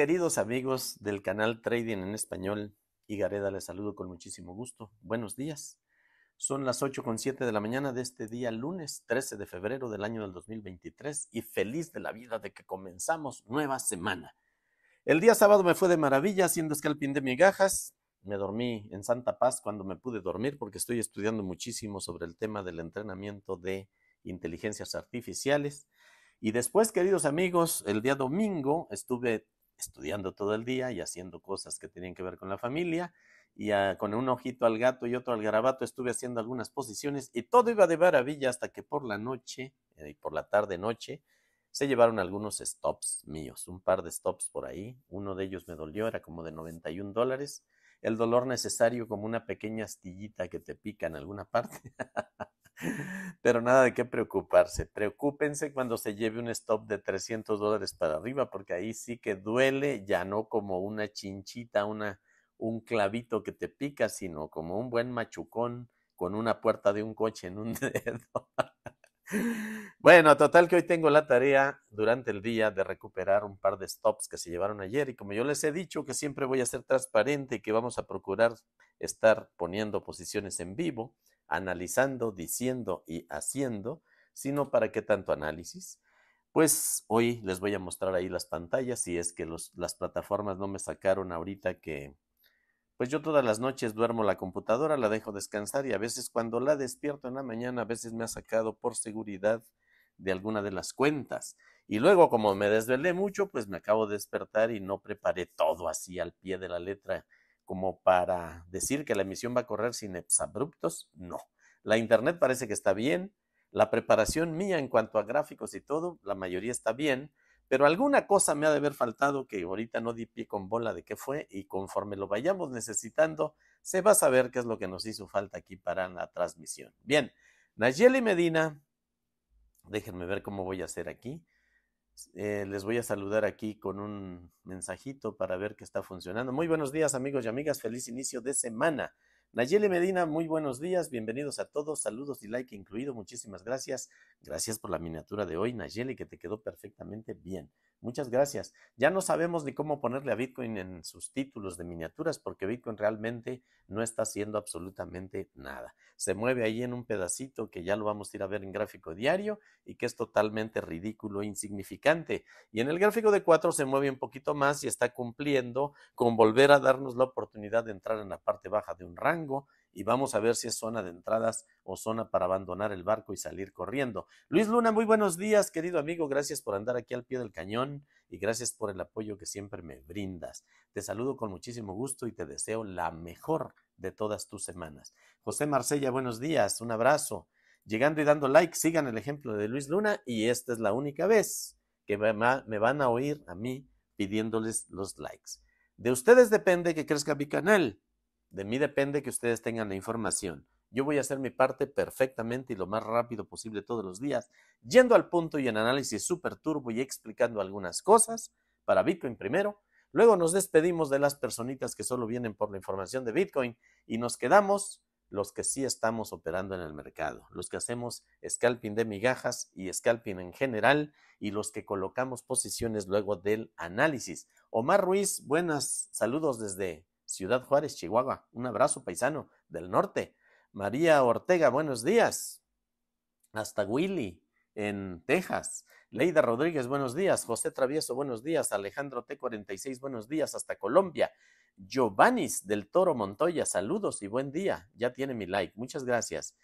queridos amigos del canal Trading en Español, y Gareda les saludo con muchísimo gusto. Buenos días. Son las 8 con 7 de la mañana de este día lunes 13 de febrero del año del 2023 y feliz de la vida de que comenzamos nueva semana. El día sábado me fue de maravilla haciendo scalping de migajas. Me dormí en Santa Paz cuando me pude dormir porque estoy estudiando muchísimo sobre el tema del entrenamiento de inteligencias artificiales. Y después, queridos amigos, el día domingo estuve estudiando todo el día y haciendo cosas que tenían que ver con la familia. Y con un ojito al gato y otro al garabato estuve haciendo algunas posiciones y todo iba de maravilla hasta que por la noche, y eh, por la tarde noche, se llevaron algunos stops míos, un par de stops por ahí. Uno de ellos me dolió, era como de 91 dólares el dolor necesario como una pequeña astillita que te pica en alguna parte. Pero nada de qué preocuparse. Preocúpense cuando se lleve un stop de 300 dólares para arriba, porque ahí sí que duele, ya no como una chinchita, una, un clavito que te pica, sino como un buen machucón con una puerta de un coche en un dedo. Bueno, total que hoy tengo la tarea durante el día de recuperar un par de stops que se llevaron ayer y como yo les he dicho que siempre voy a ser transparente y que vamos a procurar estar poniendo posiciones en vivo, analizando, diciendo y haciendo, sino para qué tanto análisis. Pues hoy les voy a mostrar ahí las pantallas si es que las plataformas no me sacaron ahorita que pues yo todas las noches duermo la computadora, la dejo descansar y a veces cuando la despierto en la mañana, a veces me ha sacado por seguridad de alguna de las cuentas. Y luego, como me desvelé mucho, pues me acabo de despertar y no preparé todo así al pie de la letra como para decir que la emisión va a correr sin exabruptos. No. La internet parece que está bien. La preparación mía en cuanto a gráficos y todo, la mayoría está bien. Pero alguna cosa me ha de haber faltado que ahorita no di pie con bola de qué fue y conforme lo vayamos necesitando, se va a saber qué es lo que nos hizo falta aquí para la transmisión. Bien, Nayeli Medina, déjenme ver cómo voy a hacer aquí. Eh, les voy a saludar aquí con un mensajito para ver qué está funcionando. Muy buenos días amigos y amigas, feliz inicio de semana. Nayeli Medina, muy buenos días, bienvenidos a todos, saludos y like incluido, muchísimas gracias. Gracias por la miniatura de hoy, Nayeli, que te quedó perfectamente bien. Muchas gracias. Ya no sabemos ni cómo ponerle a Bitcoin en sus títulos de miniaturas porque Bitcoin realmente no está haciendo absolutamente nada. Se mueve ahí en un pedacito que ya lo vamos a ir a ver en gráfico diario y que es totalmente ridículo e insignificante. Y en el gráfico de 4 se mueve un poquito más y está cumpliendo con volver a darnos la oportunidad de entrar en la parte baja de un rango y vamos a ver si es zona de entradas o zona para abandonar el barco y salir corriendo. Luis Luna, muy buenos días, querido amigo. Gracias por andar aquí al pie del cañón y gracias por el apoyo que siempre me brindas. Te saludo con muchísimo gusto y te deseo la mejor de todas tus semanas. José Marcella, buenos días, un abrazo. Llegando y dando like, sigan el ejemplo de Luis Luna y esta es la única vez que me van a oír a mí pidiéndoles los likes. De ustedes depende que crezca mi canal de mí depende que ustedes tengan la información. Yo voy a hacer mi parte perfectamente y lo más rápido posible todos los días, yendo al punto y en análisis súper turbo y explicando algunas cosas para Bitcoin primero. Luego nos despedimos de las personitas que solo vienen por la información de Bitcoin y nos quedamos los que sí estamos operando en el mercado, los que hacemos scalping de migajas y scalping en general y los que colocamos posiciones luego del análisis. Omar Ruiz, buenas saludos desde Ciudad Juárez, Chihuahua. Un abrazo, paisano del norte. María Ortega, buenos días. Hasta Willy, en Texas. Leida Rodríguez, buenos días. José Travieso, buenos días. Alejandro T46, buenos días. Hasta Colombia. Giovannis del Toro Montoya, saludos y buen día. Ya tiene mi like. Muchas gracias.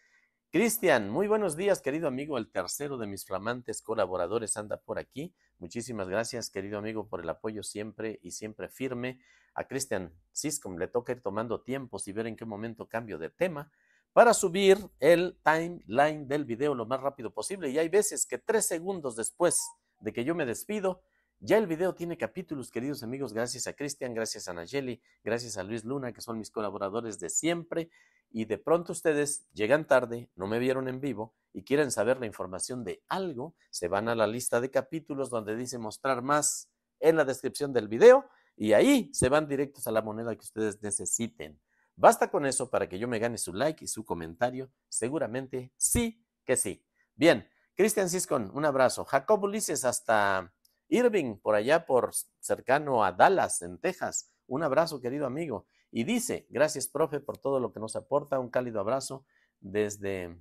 Cristian, muy buenos días, querido amigo. El tercero de mis flamantes colaboradores anda por aquí. Muchísimas gracias, querido amigo, por el apoyo siempre y siempre firme a Christian Siscom le toca ir tomando tiempos y ver en qué momento cambio de tema para subir el timeline del video lo más rápido posible. Y hay veces que tres segundos después de que yo me despido, ya el video tiene capítulos, queridos amigos, gracias a Cristian, gracias a Nayeli, gracias a Luis Luna, que son mis colaboradores de siempre. Y de pronto ustedes llegan tarde, no me vieron en vivo y quieren saber la información de algo, se van a la lista de capítulos donde dice mostrar más en la descripción del video y ahí se van directos a la moneda que ustedes necesiten. Basta con eso para que yo me gane su like y su comentario. Seguramente sí que sí. Bien, Cristian Ciscon, un abrazo. Jacob Ulises hasta Irving, por allá, por cercano a Dallas, en Texas. Un abrazo, querido amigo. Y dice, gracias, profe, por todo lo que nos aporta. Un cálido abrazo desde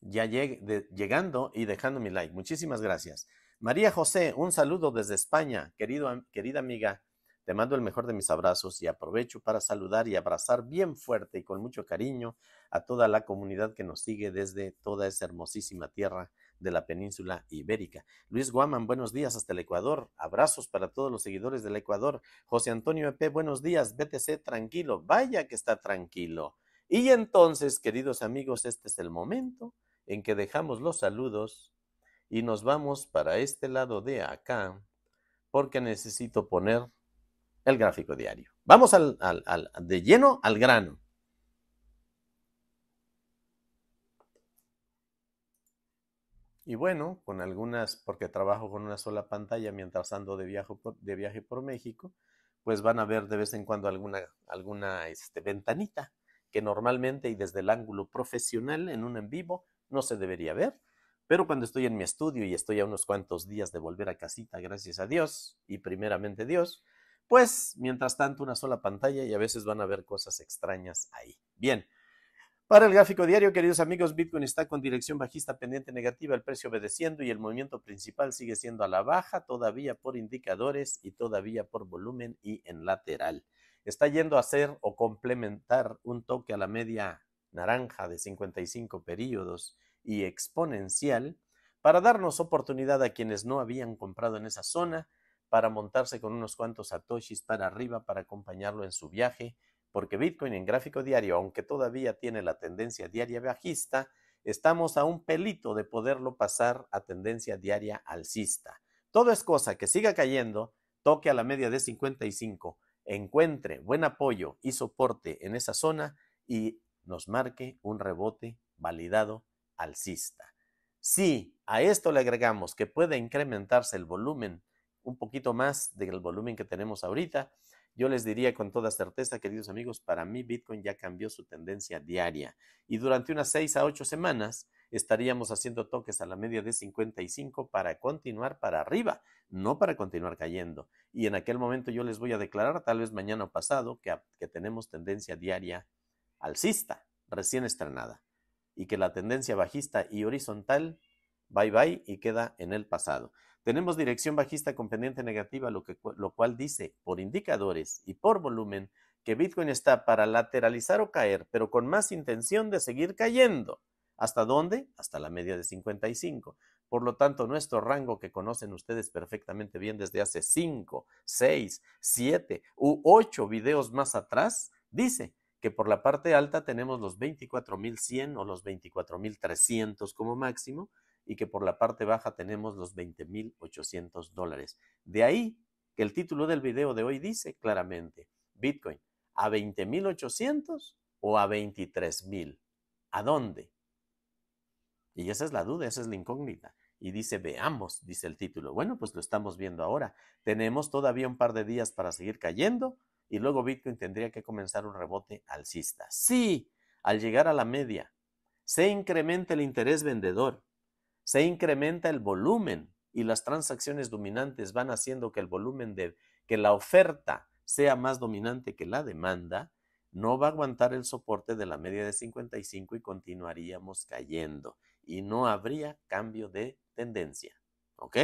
ya llegando y dejando mi like. Muchísimas gracias. María José, un saludo desde España. Querido, querida amiga, te mando el mejor de mis abrazos y aprovecho para saludar y abrazar bien fuerte y con mucho cariño a toda la comunidad que nos sigue desde toda esa hermosísima tierra de la península ibérica. Luis Guaman, buenos días hasta el Ecuador. Abrazos para todos los seguidores del Ecuador. José Antonio Epe, buenos días. BTC, tranquilo. Vaya que está tranquilo. Y entonces, queridos amigos, este es el momento en que dejamos los saludos y nos vamos para este lado de acá porque necesito poner el gráfico diario. Vamos de lleno al grano. Y bueno, con algunas, porque trabajo con una sola pantalla mientras ando de viaje por, de viaje por México, pues van a ver de vez en cuando alguna, alguna este, ventanita que normalmente y desde el ángulo profesional en un en vivo no se debería ver, pero cuando estoy en mi estudio y estoy a unos cuantos días de volver a casita, gracias a Dios, y primeramente Dios, pues mientras tanto una sola pantalla y a veces van a ver cosas extrañas ahí. Bien. Para el gráfico diario, queridos amigos, Bitcoin está con dirección bajista pendiente negativa, el precio obedeciendo y el movimiento principal sigue siendo a la baja, todavía por indicadores y todavía por volumen y en lateral. Está yendo a hacer o complementar un toque a la media naranja de 55 periodos y exponencial para darnos oportunidad a quienes no habían comprado en esa zona para montarse con unos cuantos satoshis para arriba para acompañarlo en su viaje, porque Bitcoin en gráfico diario, aunque todavía tiene la tendencia diaria bajista, estamos a un pelito de poderlo pasar a tendencia diaria alcista. Todo es cosa que siga cayendo, toque a la media de 55, encuentre buen apoyo y soporte en esa zona y nos marque un rebote validado alcista. Si a esto le agregamos que puede incrementarse el volumen un poquito más del volumen que tenemos ahorita, yo les diría con toda certeza, queridos amigos, para mí Bitcoin ya cambió su tendencia diaria y durante unas 6 a 8 semanas estaríamos haciendo toques a la media de 55 para continuar para arriba, no para continuar cayendo. Y en aquel momento yo les voy a declarar, tal vez mañana o pasado, que, que tenemos tendencia diaria alcista, recién estrenada y que la tendencia bajista y horizontal, bye bye, y queda en el pasado. Tenemos dirección bajista con pendiente negativa, lo, que, lo cual dice por indicadores y por volumen que Bitcoin está para lateralizar o caer, pero con más intención de seguir cayendo. ¿Hasta dónde? Hasta la media de 55. Por lo tanto, nuestro rango que conocen ustedes perfectamente bien desde hace 5, 6, 7 u 8 videos más atrás, dice que por la parte alta tenemos los 24.100 o los 24.300 como máximo y que por la parte baja tenemos los 20.800 dólares. De ahí que el título del video de hoy dice claramente, Bitcoin, ¿a 20.800 o a 23.000? ¿A dónde? Y esa es la duda, esa es la incógnita. Y dice, veamos, dice el título. Bueno, pues lo estamos viendo ahora. Tenemos todavía un par de días para seguir cayendo y luego Bitcoin tendría que comenzar un rebote alcista. Sí, al llegar a la media, se incrementa el interés vendedor, se incrementa el volumen y las transacciones dominantes van haciendo que el volumen de que la oferta sea más dominante que la demanda, no va a aguantar el soporte de la media de 55 y continuaríamos cayendo y no habría cambio de tendencia. ¿Ok?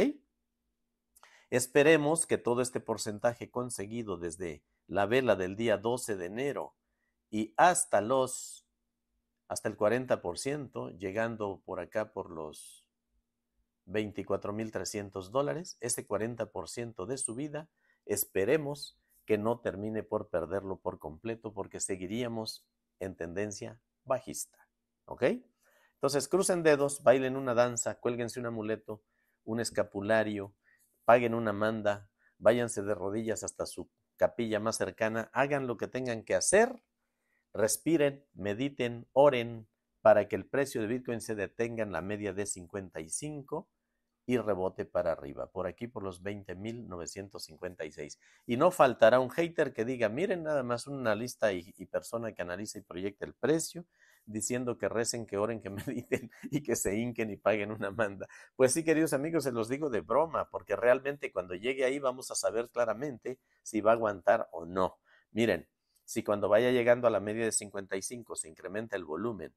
Esperemos que todo este porcentaje conseguido desde la vela del día 12 de enero y hasta los, hasta el 40%, llegando por acá por los 24.300 dólares, ese 40% de subida, esperemos que no termine por perderlo por completo porque seguiríamos en tendencia bajista. ¿Ok? Entonces crucen dedos, bailen una danza, cuélguense un amuleto, un escapulario, paguen una manda, váyanse de rodillas hasta su capilla más cercana, hagan lo que tengan que hacer, respiren, mediten, oren para que el precio de Bitcoin se detenga en la media de 55 y rebote para arriba, por aquí por los 20.956. Y no faltará un hater que diga, miren nada más una lista y, persona que analiza y proyecta el precio diciendo que recen, que oren, que mediten y que se hinquen y paguen una manda. Pues sí, queridos amigos, se los digo de broma, porque realmente cuando llegue ahí vamos a saber claramente si va a aguantar o no. Miren, si cuando vaya llegando a la media de 55 se incrementa el volumen,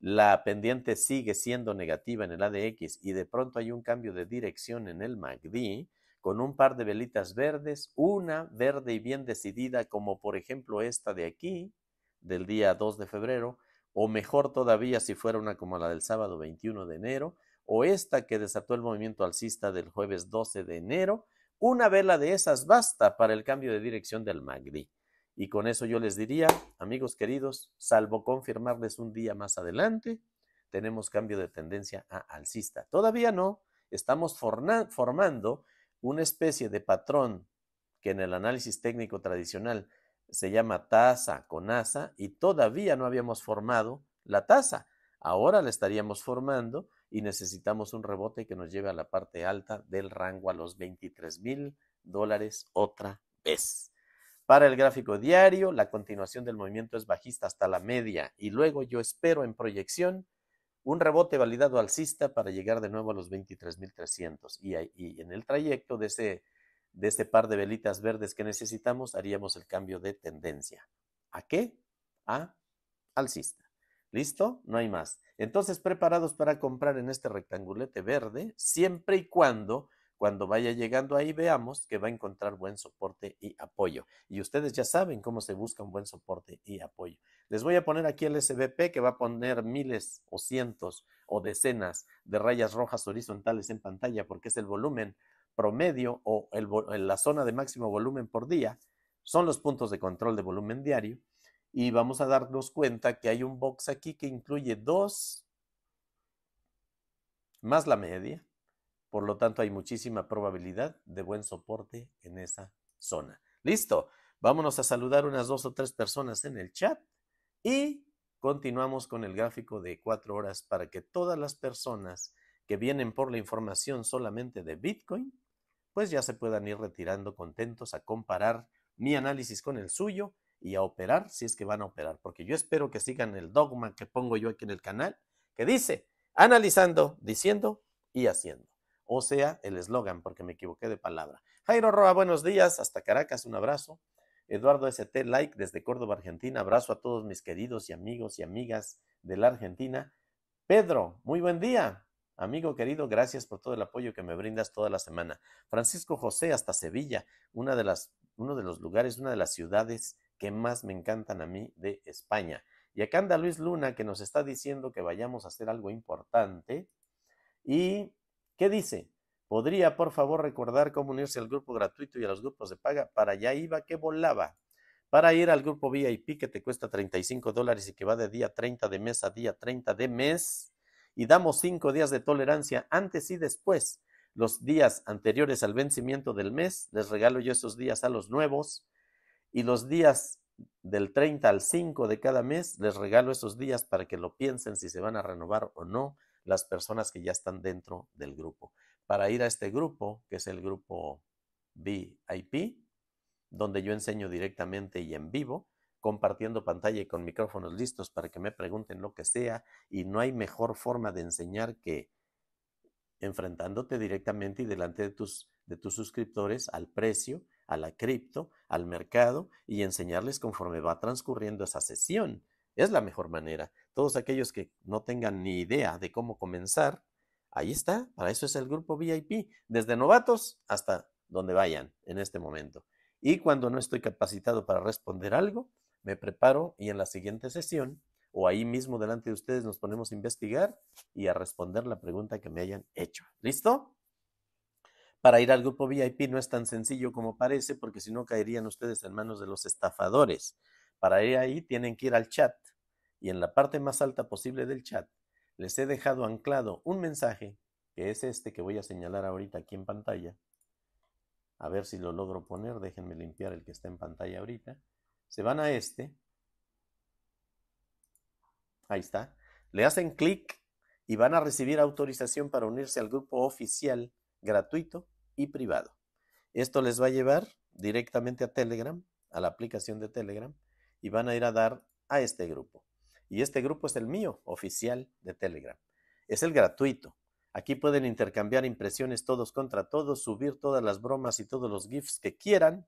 la pendiente sigue siendo negativa en el ADX y de pronto hay un cambio de dirección en el MACD, con un par de velitas verdes, una verde y bien decidida, como por ejemplo esta de aquí, del día 2 de febrero, o mejor todavía si fuera una como la del sábado 21 de enero, o esta que desató el movimiento alcista del jueves 12 de enero, una vela de esas basta para el cambio de dirección del Magdi. Y con eso yo les diría, amigos queridos, salvo confirmarles un día más adelante, tenemos cambio de tendencia a alcista. Todavía no, estamos formando una especie de patrón que en el análisis técnico tradicional se llama tasa con asa y todavía no habíamos formado la tasa. Ahora la estaríamos formando y necesitamos un rebote que nos lleve a la parte alta del rango a los 23 mil dólares otra vez. Para el gráfico diario, la continuación del movimiento es bajista hasta la media y luego yo espero en proyección un rebote validado alcista para llegar de nuevo a los 23.300 y, y en el trayecto de ese de este par de velitas verdes que necesitamos, haríamos el cambio de tendencia. ¿A qué? A alcista. ¿Listo? No hay más. Entonces, preparados para comprar en este rectangulete verde, siempre y cuando, cuando vaya llegando ahí, veamos que va a encontrar buen soporte y apoyo. Y ustedes ya saben cómo se busca un buen soporte y apoyo. Les voy a poner aquí el SBP que va a poner miles o cientos o decenas de rayas rojas horizontales en pantalla porque es el volumen promedio o la zona de máximo volumen por día son los puntos de control de volumen diario y vamos a darnos cuenta que hay un box aquí que incluye dos más la media, por lo tanto hay muchísima probabilidad de buen soporte en esa zona. Listo, vámonos a saludar unas dos o tres personas en el chat y continuamos con el gráfico de cuatro horas para que todas las personas que vienen por la información solamente de Bitcoin pues ya se puedan ir retirando contentos a comparar mi análisis con el suyo y a operar si es que van a operar, porque yo espero que sigan el dogma que pongo yo aquí en el canal, que dice, analizando, diciendo y haciendo. O sea, el eslogan, porque me equivoqué de palabra. Jairo Roa, buenos días, hasta Caracas, un abrazo. Eduardo ST, like desde Córdoba, Argentina, abrazo a todos mis queridos y amigos y amigas de la Argentina. Pedro, muy buen día, Amigo querido, gracias por todo el apoyo que me brindas toda la semana. Francisco José hasta Sevilla, una de las, uno de los lugares, una de las ciudades que más me encantan a mí de España. Y acá anda Luis Luna que nos está diciendo que vayamos a hacer algo importante. ¿Y qué dice? ¿Podría, por favor, recordar cómo unirse al grupo gratuito y a los grupos de paga? Para allá iba que volaba. Para ir al grupo VIP que te cuesta 35 dólares y que va de día 30 de mes a día 30 de mes, y damos cinco días de tolerancia antes y después. Los días anteriores al vencimiento del mes, les regalo yo esos días a los nuevos. Y los días del 30 al 5 de cada mes, les regalo esos días para que lo piensen si se van a renovar o no las personas que ya están dentro del grupo. Para ir a este grupo, que es el grupo VIP, donde yo enseño directamente y en vivo, compartiendo pantalla y con micrófonos listos para que me pregunten lo que sea y no hay mejor forma de enseñar que enfrentándote directamente y delante de tus, de tus suscriptores al precio, a la cripto, al mercado y enseñarles conforme va transcurriendo esa sesión. Es la mejor manera. Todos aquellos que no tengan ni idea de cómo comenzar, ahí está. Para eso es el grupo VIP, desde novatos hasta donde vayan en este momento. Y cuando no estoy capacitado para responder algo, me preparo y en la siguiente sesión o ahí mismo delante de ustedes nos ponemos a investigar y a responder la pregunta que me hayan hecho. ¿Listo? Para ir al grupo VIP no es tan sencillo como parece porque si no caerían ustedes en manos de los estafadores. Para ir ahí tienen que ir al chat y en la parte más alta posible del chat les he dejado anclado un mensaje que es este que voy a señalar ahorita aquí en pantalla. A ver si lo logro poner, déjenme limpiar el que está en pantalla ahorita se van a este, ahí está, le hacen clic y van a recibir autorización para unirse al grupo oficial gratuito y privado. Esto les va a llevar directamente a Telegram, a la aplicación de Telegram, y van a ir a dar a este grupo. Y este grupo es el mío, oficial de Telegram. Es el gratuito. Aquí pueden intercambiar impresiones todos contra todos, subir todas las bromas y todos los GIFs que quieran,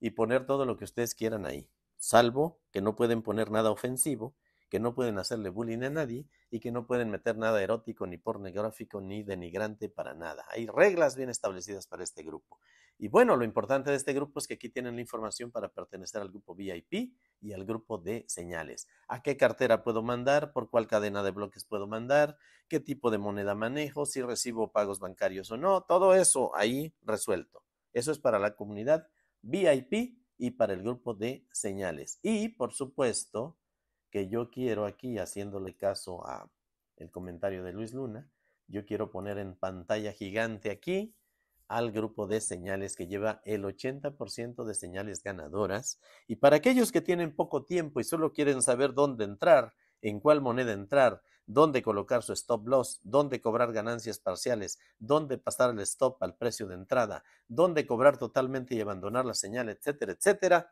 y poner todo lo que ustedes quieran ahí, salvo que no pueden poner nada ofensivo, que no pueden hacerle bullying a nadie y que no pueden meter nada erótico, ni pornográfico, ni denigrante para nada. Hay reglas bien establecidas para este grupo. Y bueno, lo importante de este grupo es que aquí tienen la información para pertenecer al grupo VIP y al grupo de señales. ¿A qué cartera puedo mandar? ¿Por cuál cadena de bloques puedo mandar? ¿Qué tipo de moneda manejo? ¿Si recibo pagos bancarios o no? Todo eso ahí resuelto. Eso es para la comunidad VIP y para el grupo de señales. Y por supuesto que yo quiero aquí, haciéndole caso a el comentario de Luis Luna, yo quiero poner en pantalla gigante aquí al grupo de señales que lleva el 80% de señales ganadoras. Y para aquellos que tienen poco tiempo y solo quieren saber dónde entrar, en cuál moneda entrar dónde colocar su stop loss, dónde cobrar ganancias parciales, dónde pasar el stop al precio de entrada, dónde cobrar totalmente y abandonar la señal, etcétera, etcétera,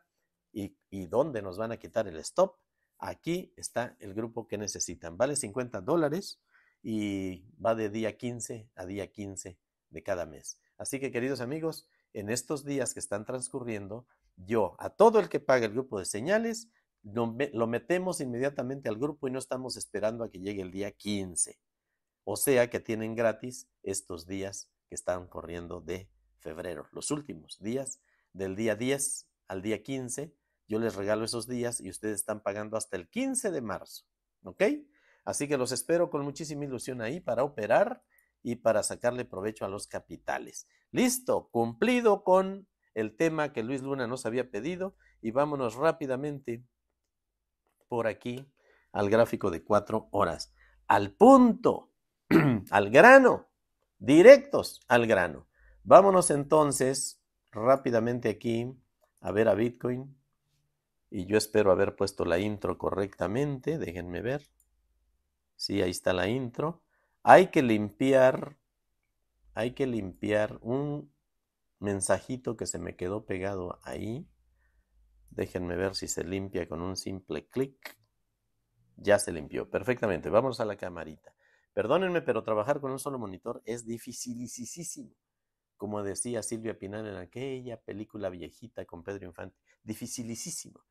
y, y dónde nos van a quitar el stop. Aquí está el grupo que necesitan. Vale 50 dólares y va de día 15 a día 15 de cada mes. Así que queridos amigos, en estos días que están transcurriendo, yo a todo el que paga el grupo de señales lo metemos inmediatamente al grupo y no estamos esperando a que llegue el día 15. O sea que tienen gratis estos días que están corriendo de febrero, los últimos días, del día 10 al día 15. Yo les regalo esos días y ustedes están pagando hasta el 15 de marzo. ¿Ok? Así que los espero con muchísima ilusión ahí para operar y para sacarle provecho a los capitales. Listo, cumplido con el tema que Luis Luna nos había pedido y vámonos rápidamente por aquí al gráfico de cuatro horas. Al punto, al grano, directos al grano. Vámonos entonces rápidamente aquí a ver a Bitcoin. Y yo espero haber puesto la intro correctamente. Déjenme ver. Sí, ahí está la intro. Hay que limpiar, hay que limpiar un mensajito que se me quedó pegado ahí. Déjenme ver si se limpia con un simple clic. Ya se limpió. Perfectamente. Vamos a la camarita. Perdónenme, pero trabajar con un solo monitor es dificilísimo. Como decía Silvia Pinal en aquella película viejita con Pedro Infante, dificilísimo.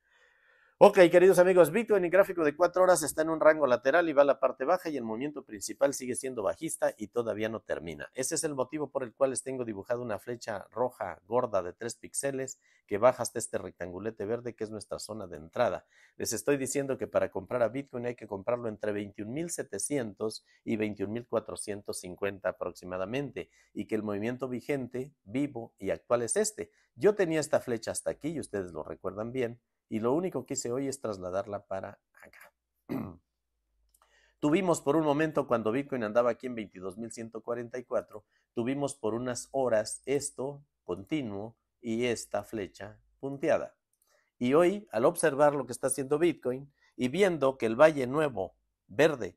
Ok, queridos amigos, Bitcoin y gráfico de 4 horas está en un rango lateral y va a la parte baja y el movimiento principal sigue siendo bajista y todavía no termina. Ese es el motivo por el cual les tengo dibujado una flecha roja gorda de 3 píxeles que baja hasta este rectangulete verde que es nuestra zona de entrada. Les estoy diciendo que para comprar a Bitcoin hay que comprarlo entre 21.700 y 21.450 aproximadamente y que el movimiento vigente, vivo y actual es este. Yo tenía esta flecha hasta aquí y ustedes lo recuerdan bien y lo único que hice hoy es trasladarla para acá. tuvimos por un momento cuando Bitcoin andaba aquí en 22.144, tuvimos por unas horas esto continuo y esta flecha punteada. Y hoy, al observar lo que está haciendo Bitcoin y viendo que el valle nuevo, verde,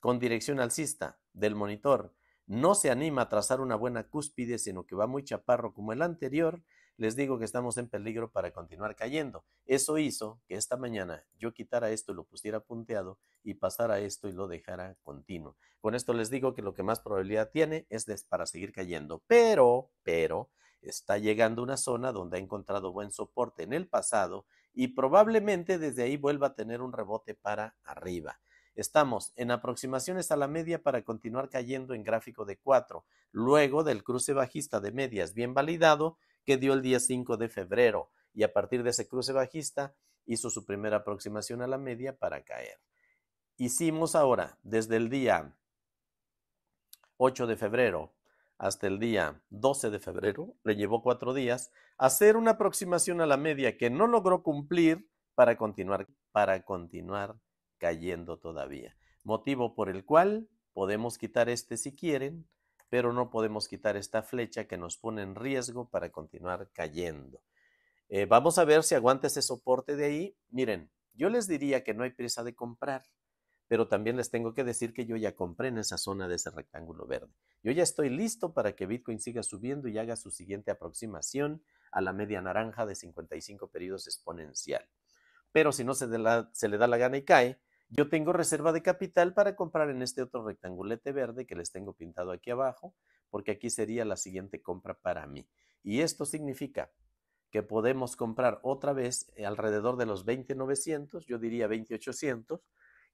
con dirección alcista del monitor, no se anima a trazar una buena cúspide, sino que va muy chaparro como el anterior, les digo que estamos en peligro para continuar cayendo. Eso hizo que esta mañana yo quitara esto y lo pusiera punteado y pasara esto y lo dejara continuo. Con esto les digo que lo que más probabilidad tiene es para seguir cayendo, pero, pero, está llegando una zona donde ha encontrado buen soporte en el pasado y probablemente desde ahí vuelva a tener un rebote para arriba. Estamos en aproximaciones a la media para continuar cayendo en gráfico de 4. Luego del cruce bajista de medias bien validado, que dio el día 5 de febrero y a partir de ese cruce bajista hizo su primera aproximación a la media para caer. Hicimos ahora desde el día 8 de febrero hasta el día 12 de febrero, le llevó cuatro días, hacer una aproximación a la media que no logró cumplir para continuar, para continuar cayendo todavía. Motivo por el cual podemos quitar este si quieren, pero no podemos quitar esta flecha que nos pone en riesgo para continuar cayendo. Eh, vamos a ver si aguanta ese soporte de ahí. Miren, yo les diría que no hay prisa de comprar, pero también les tengo que decir que yo ya compré en esa zona de ese rectángulo verde. Yo ya estoy listo para que Bitcoin siga subiendo y haga su siguiente aproximación a la media naranja de 55 periodos exponencial. Pero si no se, se le da la gana y cae, yo tengo reserva de capital para comprar en este otro rectangulete verde que les tengo pintado aquí abajo, porque aquí sería la siguiente compra para mí. Y esto significa que podemos comprar otra vez eh, alrededor de los 20,900, yo diría $2,800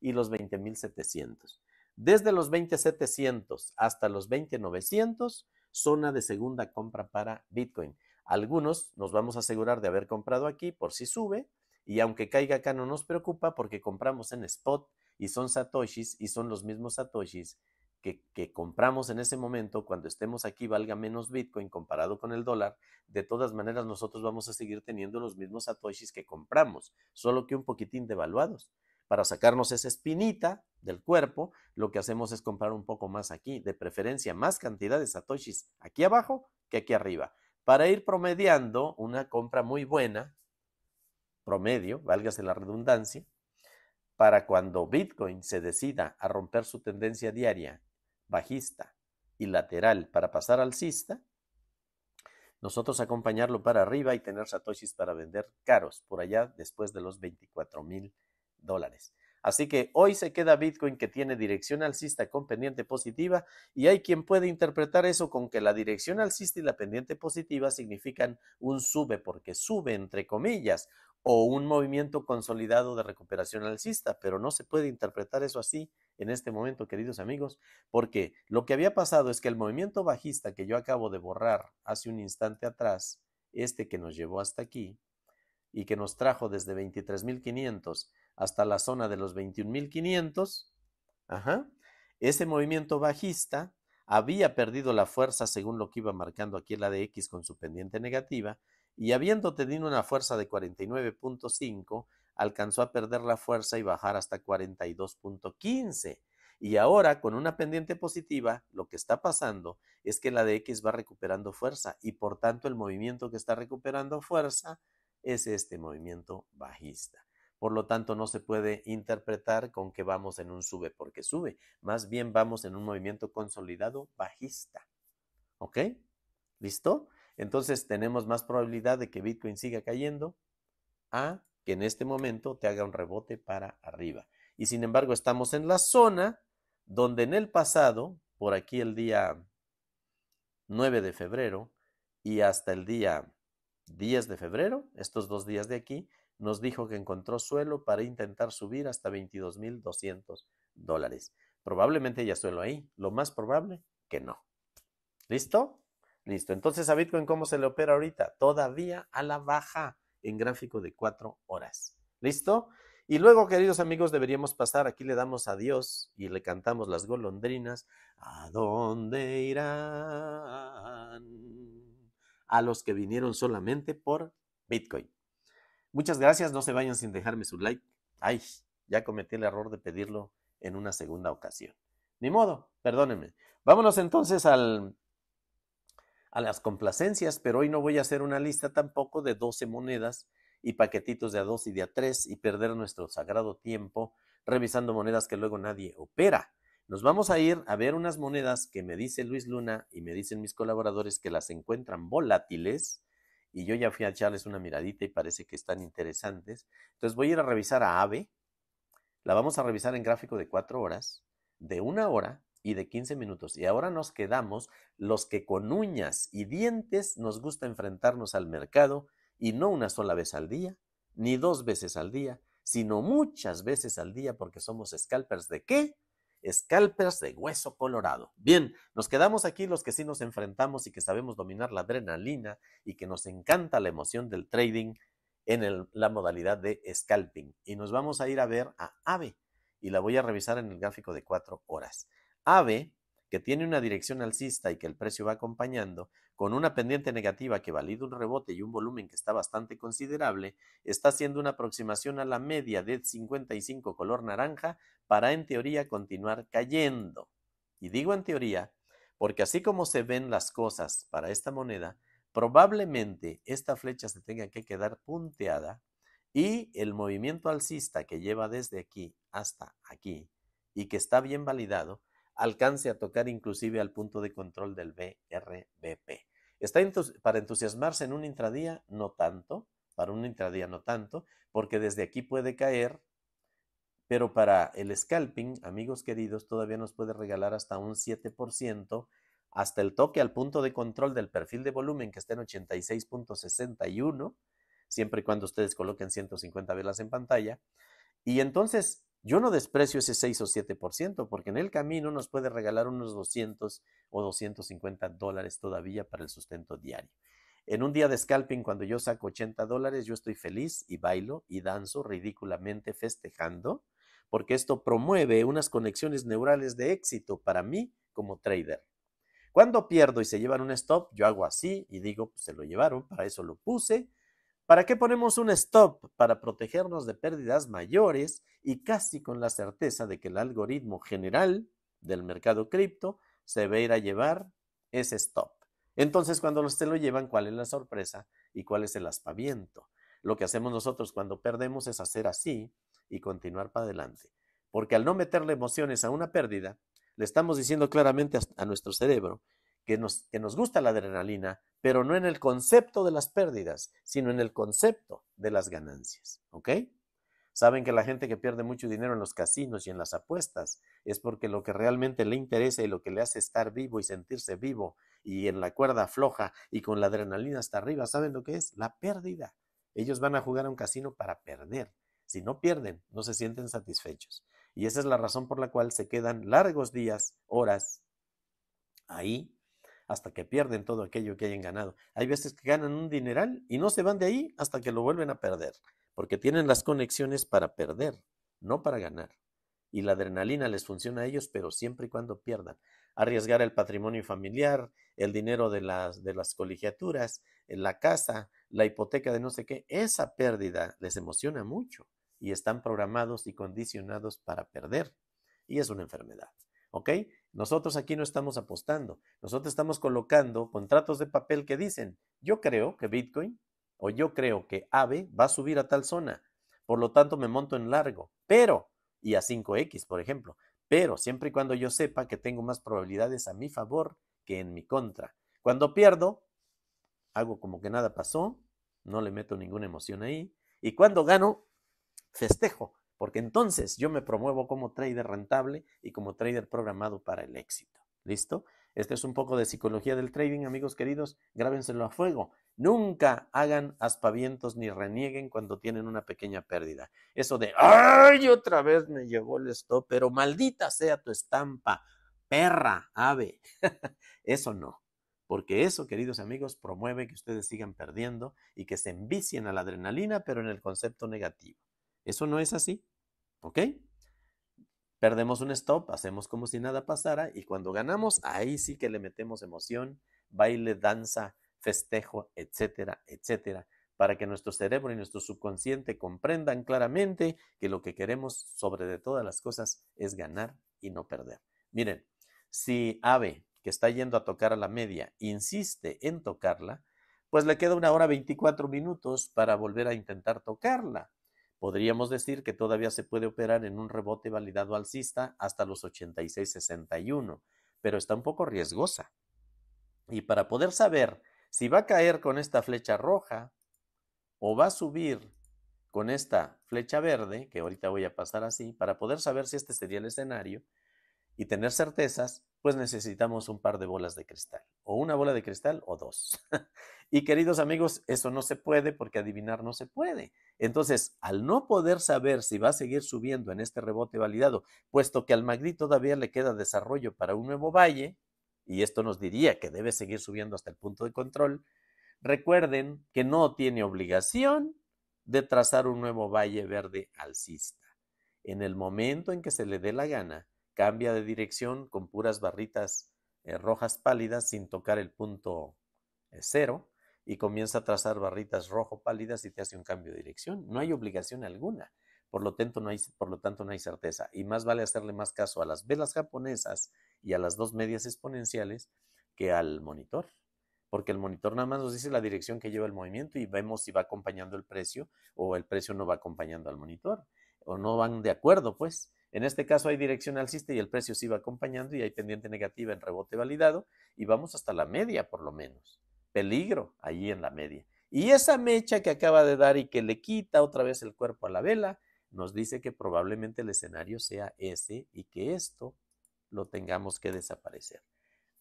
y los 20,700. Desde los 20,700 hasta los 20,900, zona de segunda compra para Bitcoin. Algunos nos vamos a asegurar de haber comprado aquí por si sube, y aunque caiga acá no nos preocupa porque compramos en spot y son satoshis y son los mismos satoshis que, que, compramos en ese momento, cuando estemos aquí valga menos Bitcoin comparado con el dólar, de todas maneras nosotros vamos a seguir teniendo los mismos satoshis que compramos, solo que un poquitín devaluados. Para sacarnos esa espinita del cuerpo, lo que hacemos es comprar un poco más aquí, de preferencia más cantidad de satoshis aquí abajo que aquí arriba, para ir promediando una compra muy buena promedio, válgase la redundancia, para cuando Bitcoin se decida a romper su tendencia diaria bajista y lateral para pasar alcista, nosotros acompañarlo para arriba y tener satoshis para vender caros, por allá después de los 24 mil dólares. Así que hoy se queda Bitcoin que tiene dirección alcista con pendiente positiva y hay quien puede interpretar eso con que la dirección alcista y la pendiente positiva significan un sube porque sube entre comillas o un movimiento consolidado de recuperación alcista, pero no se puede interpretar eso así en este momento, queridos amigos, porque lo que había pasado es que el movimiento bajista que yo acabo de borrar hace un instante atrás, este que nos llevó hasta aquí y que nos trajo desde 23.500 hasta la zona de los 21.500, ese movimiento bajista había perdido la fuerza según lo que iba marcando aquí la de X con su pendiente negativa y habiendo tenido una fuerza de 49.5, alcanzó a perder la fuerza y bajar hasta 42.15. Y ahora, con una pendiente positiva, lo que está pasando es que la de X va recuperando fuerza y por tanto el movimiento que está recuperando fuerza es este movimiento bajista. Por lo tanto, no se puede interpretar con que vamos en un sube porque sube, más bien vamos en un movimiento consolidado bajista. ¿Ok? ¿Listo? entonces tenemos más probabilidad de que Bitcoin siga cayendo a que en este momento te haga un rebote para arriba. Y sin embargo, estamos en la zona donde en el pasado, por aquí el día 9 de febrero y hasta el día 10 de febrero, estos dos días de aquí, nos dijo que encontró suelo para intentar subir hasta 22.200 dólares. Probablemente ya suelo ahí, lo más probable que no. ¿Listo? Listo. Entonces, a Bitcoin, ¿cómo se le opera ahorita? Todavía a la baja en gráfico de cuatro horas. ¿Listo? Y luego, queridos amigos, deberíamos pasar, aquí le damos adiós y le cantamos las golondrinas. ¿A dónde irán? A los que vinieron solamente por Bitcoin. Muchas gracias, no se vayan sin dejarme su like. Ay, ya cometí el error de pedirlo en una segunda ocasión. Ni modo, perdónenme. Vámonos entonces al a las complacencias, pero hoy no voy a hacer una lista tampoco de 12 monedas y paquetitos de a 2 y de a 3 y perder nuestro sagrado tiempo revisando monedas que luego nadie opera. Nos vamos a ir a ver unas monedas que me dice Luis Luna y me dicen mis colaboradores que las encuentran volátiles y yo ya fui a echarles una miradita y parece que están interesantes. Entonces voy a ir a revisar a AVE, la vamos a revisar en gráfico de 4 horas, de una hora, y de 15 minutos. Y ahora nos quedamos los que con uñas y dientes nos gusta enfrentarnos al mercado y no una sola vez al día, ni dos veces al día, sino muchas veces al día porque somos scalpers de qué? Scalpers de hueso colorado. Bien, nos quedamos aquí los que sí nos enfrentamos y que sabemos dominar la adrenalina y que nos encanta la emoción del trading en la modalidad de scalping. Y nos vamos a ir a ver a AVE y la voy a revisar en el gráfico de cuatro horas. AVE, que tiene una dirección alcista y que el precio va acompañando, con una pendiente negativa que valida un rebote y un volumen que está bastante considerable, está haciendo una aproximación a la media de 55 color naranja para en teoría continuar cayendo. Y digo en teoría porque así como se ven las cosas para esta moneda, probablemente esta flecha se tenga que quedar punteada y el movimiento alcista que lleva desde aquí hasta aquí y que está bien validado alcance a tocar inclusive al punto de control del BRBP. ¿Está para entusiasmarse en un intradía? No tanto, para un intradía no tanto, porque desde aquí puede caer, pero para el scalping, amigos queridos, todavía nos puede regalar hasta un 7%, hasta el toque al punto de control del perfil de volumen que está en 86.61, siempre y cuando ustedes coloquen 150 velas en pantalla. Y entonces yo no desprecio ese 6 o 7%, porque en el camino nos puede regalar unos 200 o 250 dólares todavía para el sustento diario. En un día de scalping, cuando yo saco 80 dólares, yo estoy feliz y bailo y danzo ridículamente festejando, porque esto promueve unas conexiones neurales de éxito para mí como trader. Cuando pierdo y se llevan un stop, yo hago así y digo, pues se lo llevaron, para eso lo puse, ¿Para qué ponemos un stop? Para protegernos de pérdidas mayores y casi con la certeza de que el algoritmo general del mercado cripto se ve a ir a llevar ese stop. Entonces, cuando se lo llevan, ¿cuál es la sorpresa y cuál es el aspaviento? Lo que hacemos nosotros cuando perdemos es hacer así y continuar para adelante. Porque al no meterle emociones a una pérdida, le estamos diciendo claramente a nuestro cerebro que nos, nos gusta la adrenalina, pero no en el concepto de las pérdidas, sino en el concepto de las ganancias. ¿Ok? Saben que la gente que pierde mucho dinero en los casinos y en las apuestas es porque lo que realmente le interesa y lo que le hace estar vivo y sentirse vivo y en la cuerda floja y con la adrenalina hasta arriba, ¿saben lo que es? La pérdida. Ellos van a jugar a un casino para perder. Si no pierden, no se sienten satisfechos. Y esa es la razón por la cual se quedan largos días, horas, ahí hasta que pierden todo aquello que hayan ganado. Hay veces que ganan un dineral y no se van de ahí hasta que lo vuelven a perder, porque tienen las conexiones para perder, no para ganar. Y la adrenalina les funciona a ellos, pero siempre y cuando pierdan. Arriesgar el patrimonio familiar, el dinero de las, de las colegiaturas, la casa, la hipoteca de no sé qué, esa pérdida les emociona mucho y están programados y condicionados para perder. Y es una enfermedad. ¿Ok? Nosotros aquí no estamos apostando, nosotros estamos colocando contratos de papel que dicen, yo creo que Bitcoin o yo creo que AVE va a subir a tal zona, por lo tanto me monto en largo, pero, y a 5X, por ejemplo, pero siempre y cuando yo sepa que tengo más probabilidades a mi favor que en mi contra. Cuando pierdo, hago como que nada pasó, no le meto ninguna emoción ahí, y cuando gano, festejo, porque entonces yo me promuevo como trader rentable y como trader programado para el éxito. ¿Listo? Este es un poco de psicología del trading, amigos queridos, grábenselo a fuego. Nunca hagan aspavientos ni renieguen cuando tienen una pequeña pérdida. Eso de, ay, otra vez me llegó el stop, pero maldita sea tu estampa, perra, ave. eso no, porque eso, queridos amigos, promueve que ustedes sigan perdiendo y que se envicien a la adrenalina, pero en el concepto negativo. Eso no es así. ¿Ok? Perdemos un stop, hacemos como si nada pasara y cuando ganamos, ahí sí que le metemos emoción, baile, danza, festejo, etcétera, etcétera, para que nuestro cerebro y nuestro subconsciente comprendan claramente que lo que queremos sobre de todas las cosas es ganar y no perder. Miren, si Ave, que está yendo a tocar a la media, insiste en tocarla, pues le queda una hora 24 minutos para volver a intentar tocarla. Podríamos decir que todavía se puede operar en un rebote validado alcista hasta los 86.61, pero está un poco riesgosa. Y para poder saber si va a caer con esta flecha roja o va a subir con esta flecha verde, que ahorita voy a pasar así, para poder saber si este sería el escenario, y tener certezas, pues necesitamos un par de bolas de cristal, o una bola de cristal o dos. y queridos amigos, eso no se puede porque adivinar no se puede. Entonces, al no poder saber si va a seguir subiendo en este rebote validado, puesto que al Magri todavía le queda desarrollo para un nuevo valle, y esto nos diría que debe seguir subiendo hasta el punto de control, recuerden que no tiene obligación de trazar un nuevo valle verde alcista. En el momento en que se le dé la gana, Cambia de dirección con puras barritas eh, rojas pálidas sin tocar el punto eh, cero y comienza a trazar barritas rojo pálidas y te hace un cambio de dirección. No hay obligación alguna. Por lo, tanto, no hay, por lo tanto, no hay certeza. Y más vale hacerle más caso a las velas japonesas y a las dos medias exponenciales que al monitor. Porque el monitor nada más nos dice la dirección que lleva el movimiento y vemos si va acompañando el precio o el precio no va acompañando al monitor. O no van de acuerdo, pues. En este caso hay dirección alcista y el precio se iba acompañando y hay pendiente negativa en rebote validado y vamos hasta la media por lo menos. Peligro allí en la media. Y esa mecha que acaba de dar y que le quita otra vez el cuerpo a la vela, nos dice que probablemente el escenario sea ese y que esto lo tengamos que desaparecer.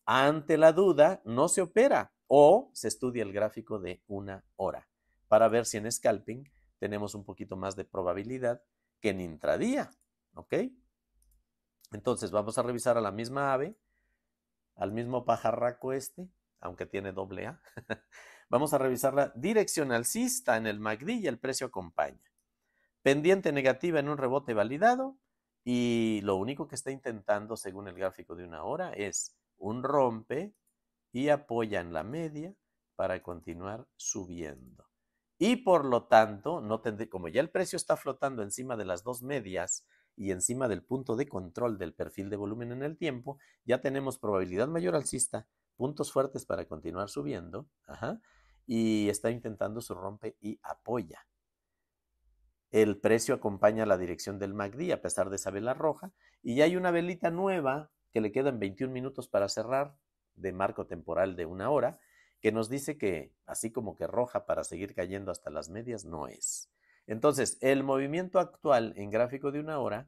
Ante la duda, no se opera o se estudia el gráfico de una hora para ver si en scalping tenemos un poquito más de probabilidad que en intradía. ¿Ok? Entonces vamos a revisar a la misma ave, al mismo pajarraco este, aunque tiene doble A. vamos a revisar la dirección alcista en el MACD y el precio acompaña. Pendiente negativa en un rebote validado y lo único que está intentando, según el gráfico de una hora, es un rompe y apoya en la media para continuar subiendo. Y por lo tanto, como ya el precio está flotando encima de las dos medias, y encima del punto de control del perfil de volumen en el tiempo, ya tenemos probabilidad mayor alcista, puntos fuertes para continuar subiendo, y está intentando su rompe y apoya. El precio acompaña la dirección del MACD a pesar de esa vela roja, y ya hay una velita nueva que le quedan 21 minutos para cerrar de marco temporal de una hora, que nos dice que así como que roja para seguir cayendo hasta las medias no es. Entonces, el movimiento actual en gráfico de una hora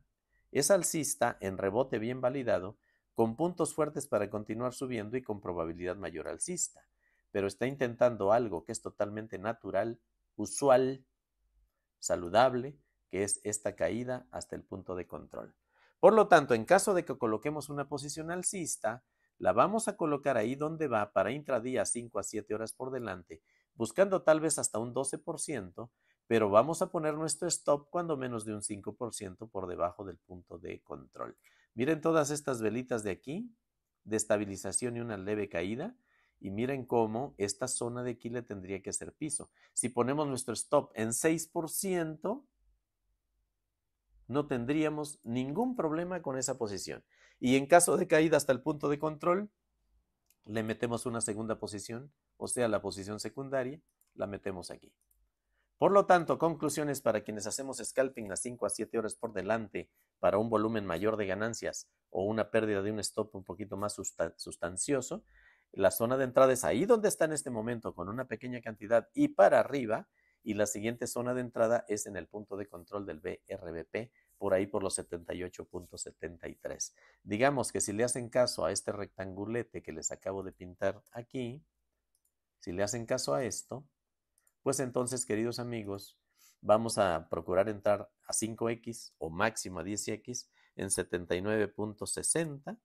es alcista en rebote bien validado, con puntos fuertes para continuar subiendo y con probabilidad mayor alcista, pero está intentando algo que es totalmente natural, usual, saludable, que es esta caída hasta el punto de control. Por lo tanto, en caso de que coloquemos una posición alcista, la vamos a colocar ahí donde va para intradía 5 a 7 horas por delante, buscando tal vez hasta un 12%, pero vamos a poner nuestro stop cuando menos de un 5% por debajo del punto de control. Miren todas estas velitas de aquí, de estabilización y una leve caída, y miren cómo esta zona de aquí le tendría que ser piso. Si ponemos nuestro stop en 6%, no tendríamos ningún problema con esa posición. Y en caso de caída hasta el punto de control, le metemos una segunda posición, o sea, la posición secundaria, la metemos aquí. Por lo tanto, conclusiones para quienes hacemos scalping las 5 a 7 horas por delante para un volumen mayor de ganancias o una pérdida de un stop un poquito más sustancioso, la zona de entrada es ahí donde está en este momento con una pequeña cantidad y para arriba, y la siguiente zona de entrada es en el punto de control del BRBP, por ahí por los 78.73. Digamos que si le hacen caso a este rectangulete que les acabo de pintar aquí, si le hacen caso a esto, pues entonces, queridos amigos, vamos a procurar entrar a 5X o máximo a 10X en 79.60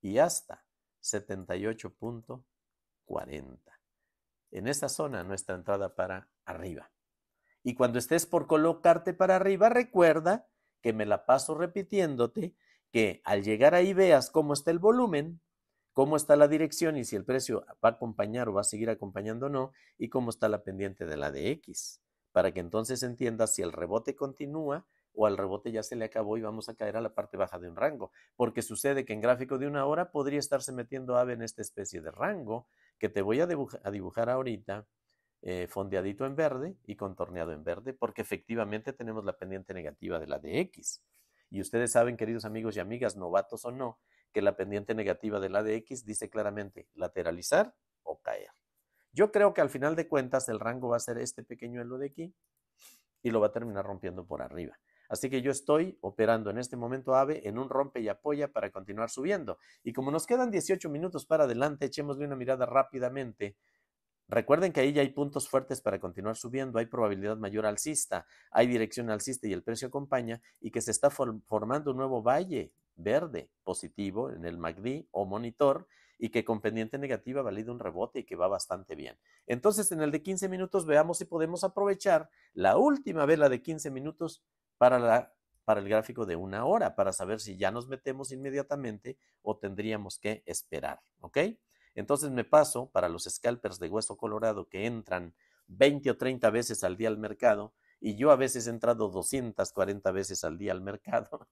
y hasta 78.40. En esta zona nuestra entrada para arriba. Y cuando estés por colocarte para arriba, recuerda que me la paso repitiéndote que al llegar ahí veas cómo está el volumen, cómo está la dirección y si el precio va a acompañar o va a seguir acompañando o no, y cómo está la pendiente de la de X, para que entonces entiendas si el rebote continúa o al rebote ya se le acabó y vamos a caer a la parte baja de un rango, porque sucede que en gráfico de una hora podría estarse metiendo AVE en esta especie de rango que te voy a, dibujar ahorita, eh, fondeadito en verde y contorneado en verde, porque efectivamente tenemos la pendiente negativa de la de X. Y ustedes saben, queridos amigos y amigas, novatos o no, que la pendiente negativa de la de dice claramente lateralizar o caer. Yo creo que al final de cuentas el rango va a ser este pequeñuelo de aquí y lo va a terminar rompiendo por arriba. Así que yo estoy operando en este momento AVE en un rompe y apoya para continuar subiendo. Y como nos quedan 18 minutos para adelante, echémosle una mirada rápidamente. Recuerden que ahí ya hay puntos fuertes para continuar subiendo, hay probabilidad mayor alcista, hay dirección alcista y el precio acompaña y que se está formando un nuevo valle verde positivo en el MACD o monitor y que con pendiente negativa valido un rebote y que va bastante bien. Entonces, en el de 15 minutos veamos si podemos aprovechar la última vela de 15 minutos para, la, para el gráfico de una hora, para saber si ya nos metemos inmediatamente o tendríamos que esperar, ¿ok? Entonces me paso para los scalpers de hueso colorado que entran 20 o 30 veces al día al mercado y yo a veces he entrado 240 veces al día al mercado.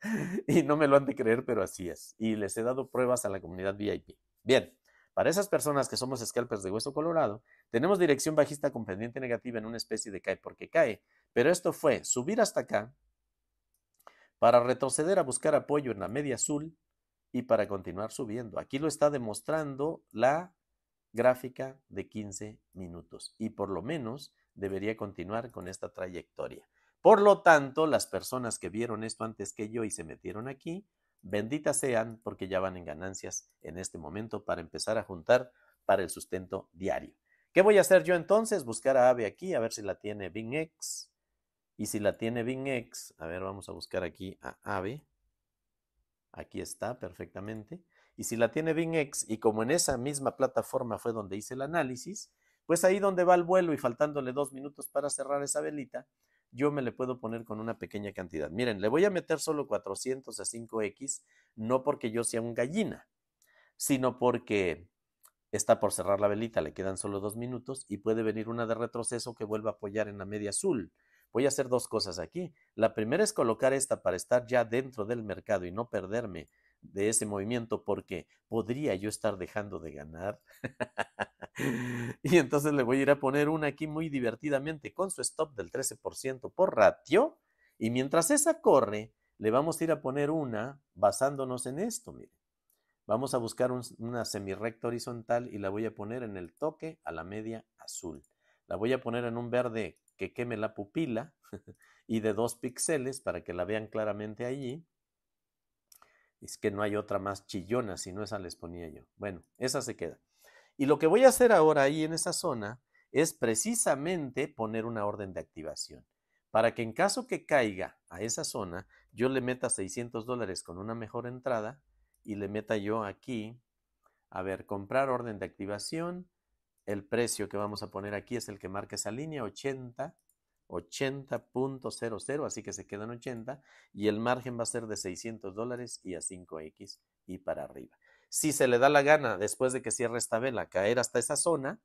y no me lo han de creer, pero así es. Y les he dado pruebas a la comunidad VIP. Bien, para esas personas que somos scalpers de hueso colorado, tenemos dirección bajista con pendiente negativa en una especie de cae porque cae. Pero esto fue subir hasta acá para retroceder a buscar apoyo en la media azul y para continuar subiendo. Aquí lo está demostrando la gráfica de 15 minutos y por lo menos debería continuar con esta trayectoria. Por lo tanto, las personas que vieron esto antes que yo y se metieron aquí, benditas sean porque ya van en ganancias en este momento para empezar a juntar para el sustento diario. ¿Qué voy a hacer yo entonces? Buscar a Ave aquí, a ver si la tiene X Y si la tiene X. a ver, vamos a buscar aquí a Ave. Aquí está perfectamente. Y si la tiene X y como en esa misma plataforma fue donde hice el análisis, pues ahí donde va el vuelo y faltándole dos minutos para cerrar esa velita, yo me le puedo poner con una pequeña cantidad. Miren, le voy a meter solo 400 a 5X, no porque yo sea un gallina, sino porque está por cerrar la velita, le quedan solo dos minutos y puede venir una de retroceso que vuelva a apoyar en la media azul. Voy a hacer dos cosas aquí. La primera es colocar esta para estar ya dentro del mercado y no perderme de ese movimiento porque podría yo estar dejando de ganar. y entonces le voy a ir a poner una aquí muy divertidamente con su stop del 13% por ratio. Y mientras esa corre, le vamos a ir a poner una basándonos en esto, miren. Vamos a buscar una semirrecta horizontal y la voy a poner en el toque a la media azul. La voy a poner en un verde que queme la pupila y de dos píxeles para que la vean claramente allí. Es que no hay otra más chillona, si no esa les ponía yo. Bueno, esa se queda. Y lo que voy a hacer ahora ahí en esa zona es precisamente poner una orden de activación para que en caso que caiga a esa zona, yo le meta 600 dólares con una mejor entrada y le meta yo aquí, a ver, comprar orden de activación, el precio que vamos a poner aquí es el que marca esa línea, 80, 80.00, así que se quedan 80 y el margen va a ser de 600 dólares y a 5X y para arriba. Si se le da la gana después de que cierre esta vela caer hasta esa zona,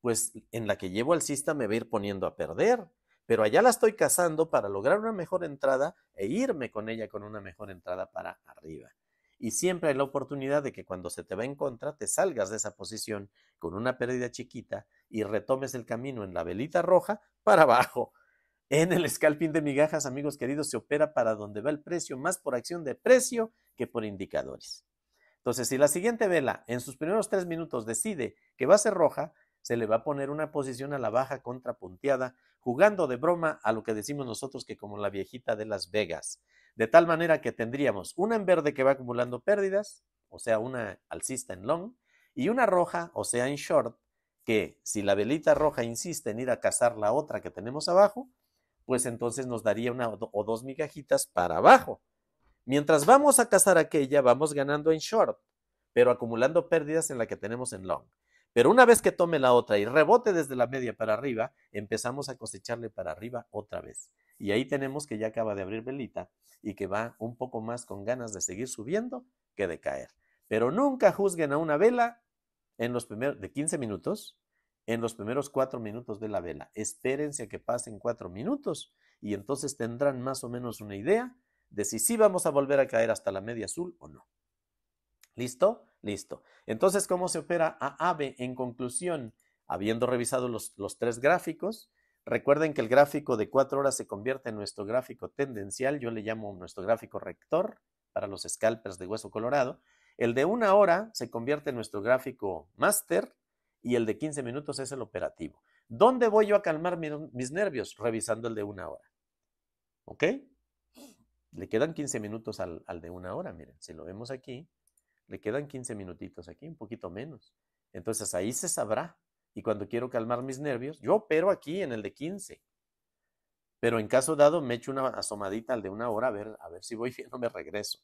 pues en la que llevo alcista me va a ir poniendo a perder, pero allá la estoy cazando para lograr una mejor entrada e irme con ella con una mejor entrada para arriba. Y siempre hay la oportunidad de que cuando se te va en contra te salgas de esa posición con una pérdida chiquita y retomes el camino en la velita roja para abajo. En el scalping de migajas, amigos queridos, se opera para donde va el precio, más por acción de precio que por indicadores. Entonces, si la siguiente vela en sus primeros tres minutos decide que va a ser roja, se le va a poner una posición a la baja contrapunteada, jugando de broma a lo que decimos nosotros que como la viejita de Las Vegas. De tal manera que tendríamos una en verde que va acumulando pérdidas, o sea, una alcista en long, y una roja, o sea, en short, si la velita roja insiste en ir a cazar la otra que tenemos abajo, pues entonces nos daría una o dos migajitas para abajo. Mientras vamos a cazar aquella, vamos ganando en short, pero acumulando pérdidas en la que tenemos en long. Pero una vez que tome la otra y rebote desde la media para arriba, empezamos a cosecharle para arriba otra vez. Y ahí tenemos que ya acaba de abrir velita y que va un poco más con ganas de seguir subiendo que de caer. Pero nunca juzguen a una vela en los primeros, de 15 minutos, en los primeros 4 minutos de la vela. Espérense a que pasen 4 minutos y entonces tendrán más o menos una idea de si sí vamos a volver a caer hasta la media azul o no. ¿Listo? Listo. Entonces, ¿cómo se opera a AVE? En conclusión, habiendo revisado los, los tres gráficos, recuerden que el gráfico de 4 horas se convierte en nuestro gráfico tendencial, yo le llamo nuestro gráfico rector para los scalpers de hueso colorado, el de una hora se convierte en nuestro gráfico máster y el de 15 minutos es el operativo. ¿Dónde voy yo a calmar mis nervios? Revisando el de una hora. ¿Ok? Le quedan 15 minutos al, de una hora, miren, si lo vemos aquí, le quedan 15 minutitos aquí, un poquito menos. Entonces ahí se sabrá. Y cuando quiero calmar mis nervios, yo opero aquí en el de 15. Pero en caso dado me echo una asomadita al de una hora a ver, a ver si voy bien o me regreso.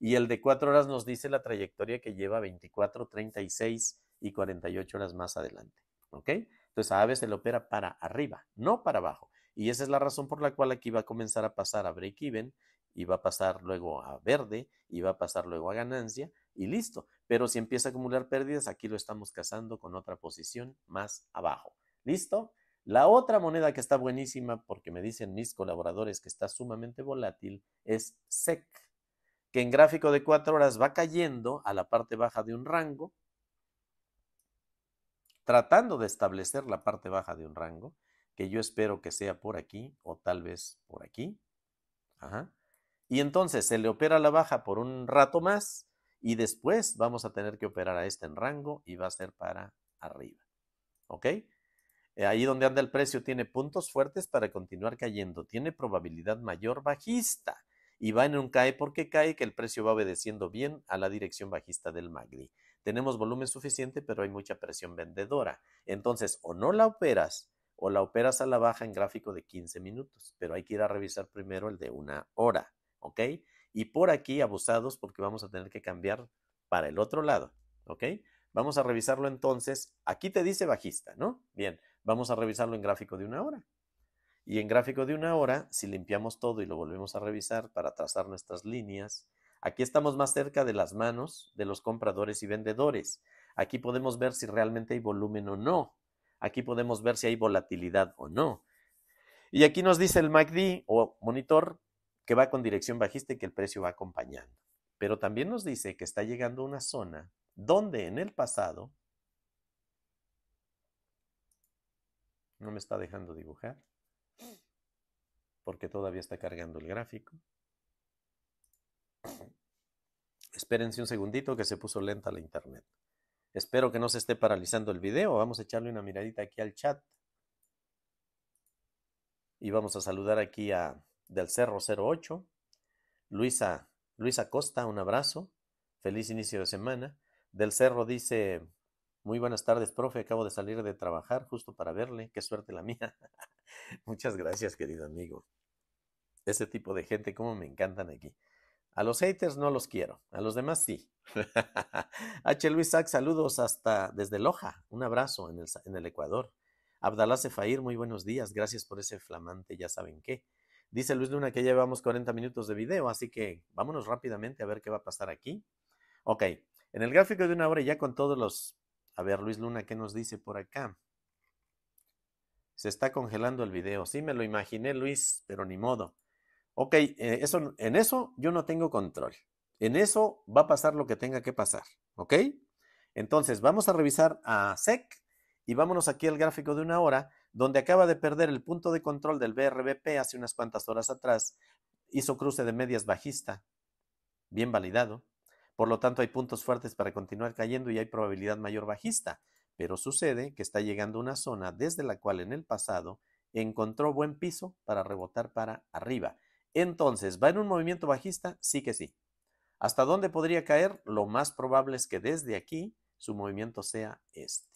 Y el de cuatro horas nos dice la trayectoria que lleva 24, 36 y 48 horas más adelante. ¿Ok? Entonces a veces se le opera para arriba, no para abajo. Y esa es la razón por la cual aquí va a comenzar a pasar a break-even y va a pasar luego a verde y va a pasar luego a ganancia y listo. Pero si empieza a acumular pérdidas, aquí lo estamos cazando con otra posición más abajo. ¿Listo? La otra moneda que está buenísima, porque me dicen mis colaboradores que está sumamente volátil, es SEC que en gráfico de 4 horas va cayendo a la parte baja de un rango, tratando de establecer la parte baja de un rango, que yo espero que sea por aquí o tal vez por aquí. Y entonces se le opera la baja por un rato más y después vamos a tener que operar a este en rango y va a ser para arriba. ¿Ok? Eh, ahí donde anda el precio tiene puntos fuertes para continuar cayendo. Tiene probabilidad mayor bajista y va en un CAE. porque CAE? Que el precio va obedeciendo bien a la dirección bajista del Magri. Tenemos volumen suficiente, pero hay mucha presión vendedora. Entonces, o no la operas o la operas a la baja en gráfico de 15 minutos, pero hay que ir a revisar primero el de una hora, ¿ok? Y por aquí abusados porque vamos a tener que cambiar para el otro lado, ¿ok? Vamos a revisarlo entonces. Aquí te dice bajista, ¿no? Bien, vamos a revisarlo en gráfico de una hora. Y en gráfico de una hora, si limpiamos todo y lo volvemos a revisar para trazar nuestras líneas, aquí estamos más cerca de las manos de los compradores y vendedores. Aquí podemos ver si realmente hay volumen o no. Aquí podemos ver si hay volatilidad o no. Y aquí nos dice el MACD o monitor que va con dirección bajista y que el precio va acompañando. Pero también nos dice que está llegando a una zona donde en el pasado no me está dejando dibujar porque todavía está cargando el gráfico. Espérense un segundito que se puso lenta la internet. Espero que no se esté paralizando el video. Vamos a echarle una miradita aquí al chat. Y vamos a saludar aquí a del Cerro 08, Luisa, Luisa Costa, un abrazo. Feliz inicio de semana. Del Cerro dice, muy buenas tardes, profe. Acabo de salir de trabajar justo para verle. Qué suerte la mía. Muchas gracias, querido amigo. Ese tipo de gente, como me encantan aquí. A los haters no los quiero, a los demás sí. H. Luis Sack, saludos hasta desde Loja. Un abrazo en el, Ecuador. Abdalá Cefair, muy buenos días. Gracias por ese flamante, ya saben qué. Dice Luis Luna que llevamos 40 minutos de video, así que vámonos rápidamente a ver qué va a pasar aquí. Ok, en el gráfico de una hora ya con todos los... A ver, Luis Luna, ¿qué nos dice por acá? Se está congelando el video. Sí, me lo imaginé, Luis, pero ni modo ok, eh, eso, en eso yo no tengo control. En eso va a pasar lo que tenga que pasar, ¿ok? Entonces, vamos a revisar a SEC y vámonos aquí al gráfico de una hora, donde acaba de perder el punto de control del BRBP hace unas cuantas horas atrás, hizo cruce de medias bajista, bien validado. Por lo tanto, hay puntos fuertes para continuar cayendo y hay probabilidad mayor bajista. Pero sucede que está llegando una zona desde la cual en el pasado encontró buen piso para rebotar para arriba. Entonces, ¿va en un movimiento bajista? Sí que sí. ¿Hasta dónde podría caer? Lo más probable es que desde aquí su movimiento sea este.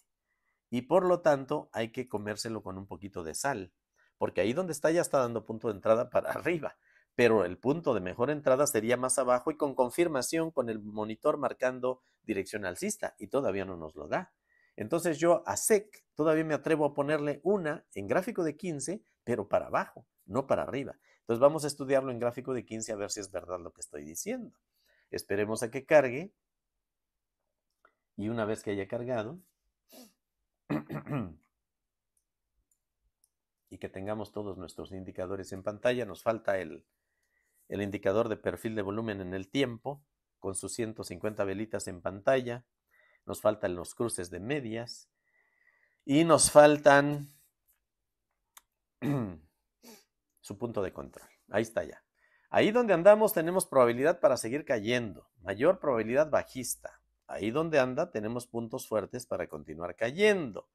Y por lo tanto, hay que comérselo con un poquito de sal, porque ahí donde está ya está dando punto de entrada para arriba, pero el punto de mejor entrada sería más abajo y con confirmación con el monitor marcando dirección alcista, y todavía no nos lo da. Entonces yo a SEC todavía me atrevo a ponerle una en gráfico de 15, pero para abajo, no para arriba. Entonces vamos a estudiarlo en gráfico de 15 a ver si es verdad lo que estoy diciendo. Esperemos a que cargue. Y una vez que haya cargado y que tengamos todos nuestros indicadores en pantalla, nos falta el, indicador de perfil de volumen en el tiempo con sus 150 velitas en pantalla. Nos faltan los cruces de medias. Y nos faltan su punto de control. Ahí está ya. Ahí donde andamos tenemos probabilidad para seguir cayendo, mayor probabilidad bajista. Ahí donde anda tenemos puntos fuertes para continuar cayendo.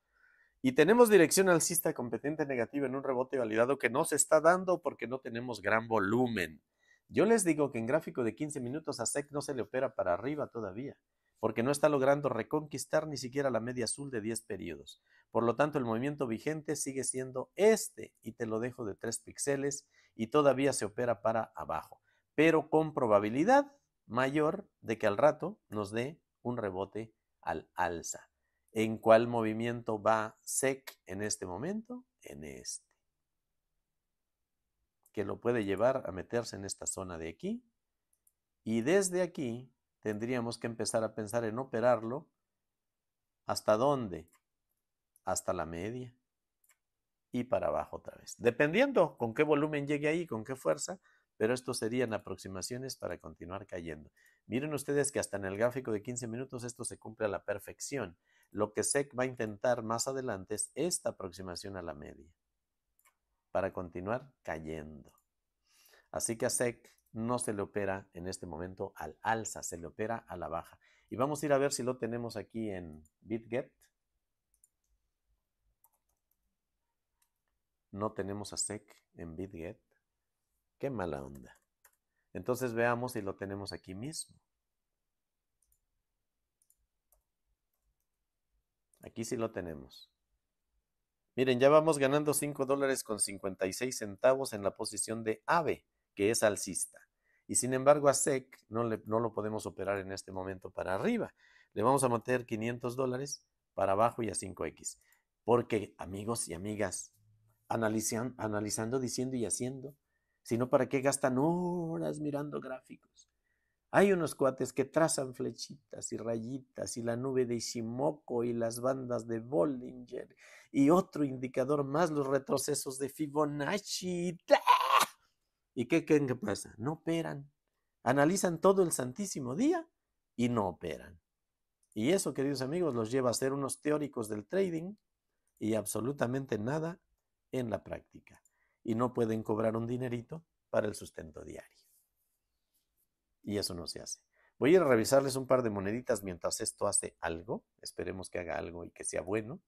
Y tenemos dirección alcista competente negativa en un rebote validado que no se está dando porque no tenemos gran volumen. Yo les digo que en gráfico de 15 minutos a SEC no se le opera para arriba todavía porque no está logrando reconquistar ni siquiera la media azul de 10 periodos. Por lo tanto, el movimiento vigente sigue siendo este, y te lo dejo de 3 píxeles, y todavía se opera para abajo, pero con probabilidad mayor de que al rato nos dé un rebote al alza. ¿En cuál movimiento va SEC en este momento? En este. Que lo puede llevar a meterse en esta zona de aquí. Y desde aquí tendríamos que empezar a pensar en operarlo. ¿Hasta dónde? Hasta la media y para abajo otra vez. Dependiendo con qué volumen llegue ahí, con qué fuerza, pero esto serían aproximaciones para continuar cayendo. Miren ustedes que hasta en el gráfico de 15 minutos esto se cumple a la perfección. Lo que SEC va a intentar más adelante es esta aproximación a la media para continuar cayendo. Así que a SEC no se le opera en este momento al alza, se le opera a la baja. Y vamos a ir a ver si lo tenemos aquí en BitGet. No tenemos a SEC en BitGet. Qué mala onda. Entonces veamos si lo tenemos aquí mismo. Aquí sí lo tenemos. Miren, ya vamos ganando 5 dólares con 56 centavos en la posición de AVE es alcista. Y sin embargo a SEC no, le, no lo podemos operar en este momento para arriba. Le vamos a meter 500 dólares para abajo y a 5X. Porque amigos y amigas, analizan, analizando, diciendo y haciendo, sino para qué gastan horas mirando gráficos. Hay unos cuates que trazan flechitas y rayitas y la nube de Ishimoku y las bandas de Bollinger y otro indicador más, los retrocesos de Fibonacci. ¿Y qué creen que pasa? No operan. Analizan todo el santísimo día y no operan. Y eso, queridos amigos, los lleva a ser unos teóricos del trading y absolutamente nada en la práctica. Y no pueden cobrar un dinerito para el sustento diario. Y eso no se hace. Voy a ir a revisarles un par de moneditas mientras esto hace algo. Esperemos que haga algo y que sea bueno.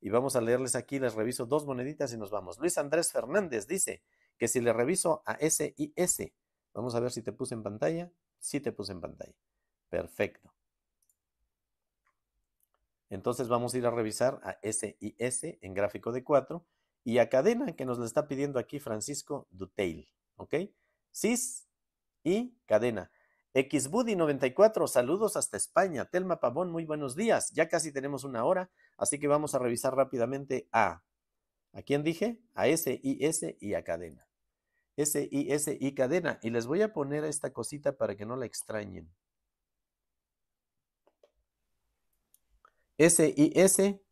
Y vamos a leerles aquí, les reviso dos moneditas y nos vamos. Luis Andrés Fernández dice, que si le reviso a S y S, vamos a ver si te puse en pantalla, sí te puse en pantalla, perfecto. Entonces vamos a ir a revisar a S y S en gráfico de 4 y a cadena que nos le está pidiendo aquí Francisco Dutail ¿ok? SIS y cadena. Xbudi94, saludos hasta España. Telma Pavón, muy buenos días. Ya casi tenemos una hora, así que vamos a revisar rápidamente a, ¿a quién dije? A S y S y a cadena. S, I, S, cadena. Y les voy a poner esta cosita para que no la extrañen. S, I, S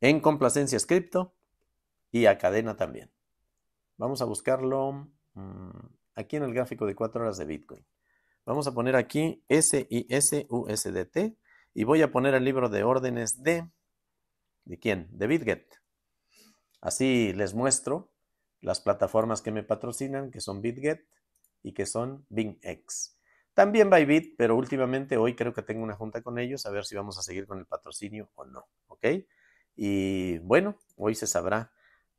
en complacencia cripto y a cadena también. Vamos a buscarlo mm, aquí en el gráfico de 4 horas de Bitcoin. Vamos a poner aquí S-I-S-U-S-D-T. y voy a poner el libro de órdenes de... ¿De quién? De BitGet. Así les muestro las plataformas que me patrocinan, que son BitGet y que son BingX. También Bit pero últimamente hoy creo que tengo una junta con ellos a ver si vamos a seguir con el patrocinio o no, ¿ok? Y bueno, hoy se sabrá,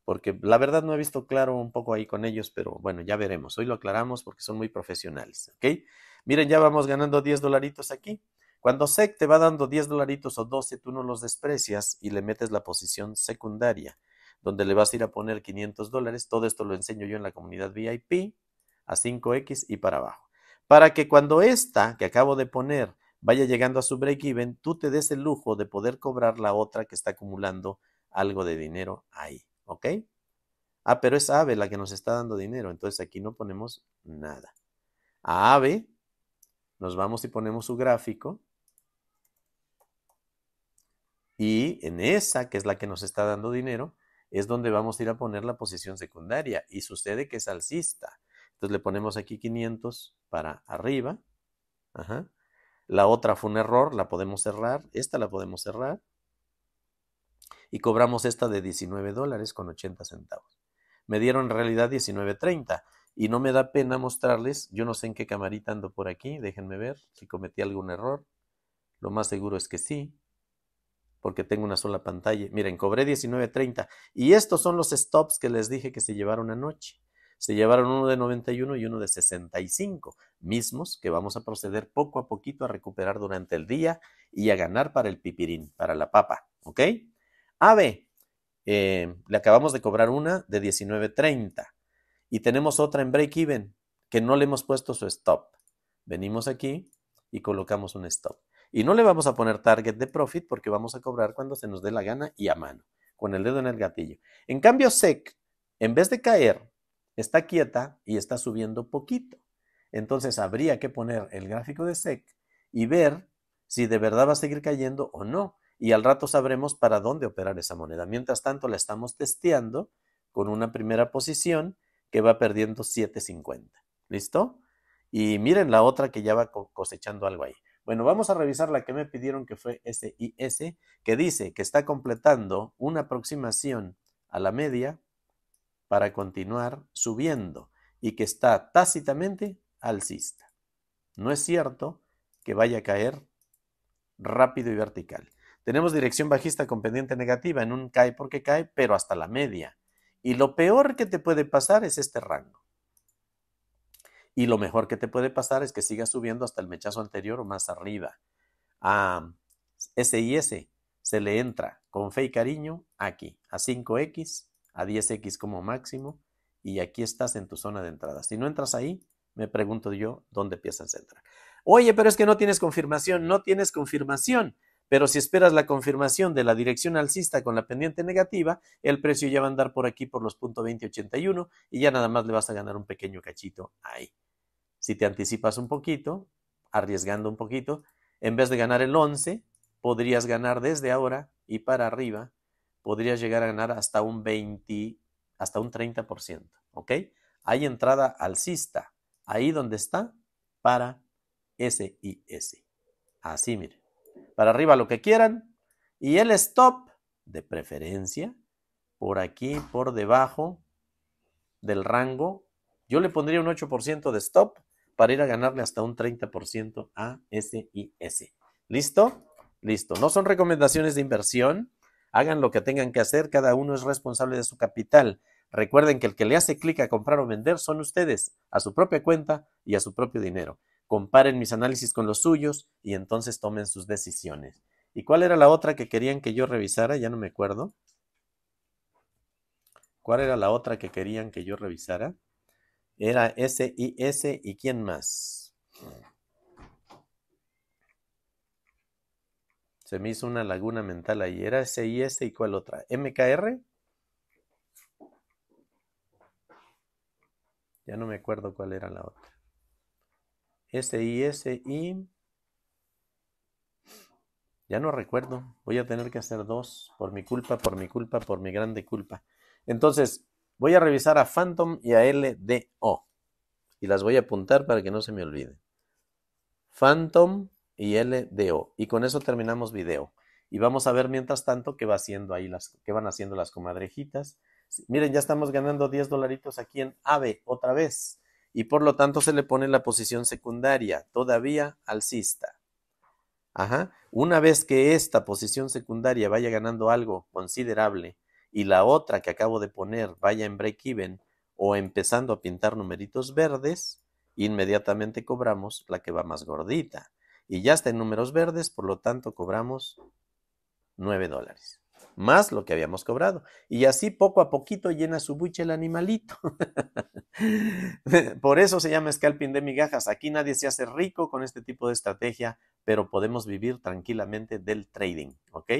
porque la verdad no he visto claro un poco ahí con ellos, pero bueno, ya veremos. Hoy lo aclaramos porque son muy profesionales, ¿ok? Miren, ya vamos ganando 10 dolaritos aquí. Cuando SEC te va dando 10 dolaritos o 12, tú no los desprecias y le metes la posición secundaria donde le vas a ir a poner 500 dólares. Todo esto lo enseño yo en la comunidad VIP a 5X y para abajo. Para que cuando esta que acabo de poner vaya llegando a su break-even, tú te des el lujo de poder cobrar la otra que está acumulando algo de dinero ahí. ¿Ok? Ah, pero es AVE la que nos está dando dinero, entonces aquí no ponemos nada. A AVE nos vamos y ponemos su gráfico. Y en esa, que es la que nos está dando dinero, es donde vamos a ir a poner la posición secundaria y sucede que es alcista. Entonces le ponemos aquí 500 para arriba. La otra fue un error, la podemos cerrar. Esta la podemos cerrar. Y cobramos esta de 19 dólares con 80 centavos. Me dieron en realidad 19.30 y no me da pena mostrarles. Yo no sé en qué camarita ando por aquí. Déjenme ver si cometí algún error. Lo más seguro es que sí porque tengo una sola pantalla. Miren, cobré 19.30 y estos son los stops que les dije que se llevaron anoche. Se llevaron uno de 91 y uno de 65, mismos que vamos a proceder poco a poquito a recuperar durante el día y a ganar para el pipirín, para la papa, ¿ok? AVE, eh, le acabamos de cobrar una de 19.30 y tenemos otra en break-even que no le hemos puesto su stop. Venimos aquí y colocamos un stop. Y no le vamos a poner target de profit porque vamos a cobrar cuando se nos dé la gana y a mano, con el dedo en el gatillo. En cambio, SEC, en vez de caer, está quieta y está subiendo poquito. Entonces habría que poner el gráfico de SEC y ver si de verdad va a seguir cayendo o no. Y al rato sabremos para dónde operar esa moneda. Mientras tanto, la estamos testeando con una primera posición que va perdiendo 7.50. ¿Listo? Y miren la otra que ya va cosechando algo ahí. Bueno, vamos a revisar la que me pidieron que fue SIS, este que dice que está completando una aproximación a la media para continuar subiendo y que está tácitamente alcista. No es cierto que vaya a caer rápido y vertical. Tenemos dirección bajista con pendiente negativa en un cae porque cae, pero hasta la media. Y lo peor que te puede pasar es este rango. Y lo mejor que te puede pasar es que sigas subiendo hasta el mechazo anterior o más arriba. A ah, SIS se le entra con fe y cariño aquí, a 5X, a 10X como máximo, y aquí estás en tu zona de entrada. Si no entras ahí, me pregunto yo dónde piensas entrar. Oye, pero es que no tienes confirmación, no tienes confirmación. Pero si esperas la confirmación de la dirección alcista con la pendiente negativa, el precio ya va a andar por aquí por los puntos 2081 y ya nada más le vas a ganar un pequeño cachito ahí. Si te anticipas un poquito, arriesgando un poquito, en vez de ganar el 11, podrías ganar desde ahora y para arriba, podrías llegar a ganar hasta un 20, hasta un 30%, ¿ok? Hay entrada alcista, ahí donde está, para S y S. Así, miren. Para arriba lo que quieran y el stop, de preferencia, por aquí, por debajo del rango. Yo le pondría un 8% de stop para ir a ganarle hasta un 30% a SIS. ¿Listo? Listo. No son recomendaciones de inversión. Hagan lo que tengan que hacer. Cada uno es responsable de su capital. Recuerden que el que le hace clic a comprar o vender son ustedes, a su propia cuenta y a su propio dinero. Comparen mis análisis con los suyos y entonces tomen sus decisiones. ¿Y cuál era la otra que querían que yo revisara? Ya no me acuerdo. ¿Cuál era la otra que querían que yo revisara? Era S-I-S y quién más. Se me hizo una laguna mental ahí. Era S-I-S y cuál otra. MKR. Ya no me acuerdo cuál era la otra. S-I-S y... Ya no recuerdo. Voy a tener que hacer dos. Por mi culpa, por mi culpa, por mi grande culpa. Entonces, Voy a revisar a Phantom y a LDO. Y las voy a apuntar para que no se me olvide. Phantom y LDO. Y con eso terminamos video. Y vamos a ver mientras tanto qué va haciendo ahí las, qué van haciendo las comadrejitas. Miren, ya estamos ganando 10 dolaritos aquí en AVE otra vez. Y por lo tanto se le pone la posición secundaria, todavía alcista. Ajá. Una vez que esta posición secundaria vaya ganando algo considerable, y la otra que acabo de poner vaya en break-even o empezando a pintar numeritos verdes, inmediatamente cobramos la que va más gordita. Y ya está en números verdes, por lo tanto cobramos 9 dólares, más lo que habíamos cobrado. Y así poco a poquito llena su buche el animalito. por eso se llama scalping de migajas. Aquí nadie se hace rico con este tipo de estrategia, pero podemos vivir tranquilamente del trading, ¿ok?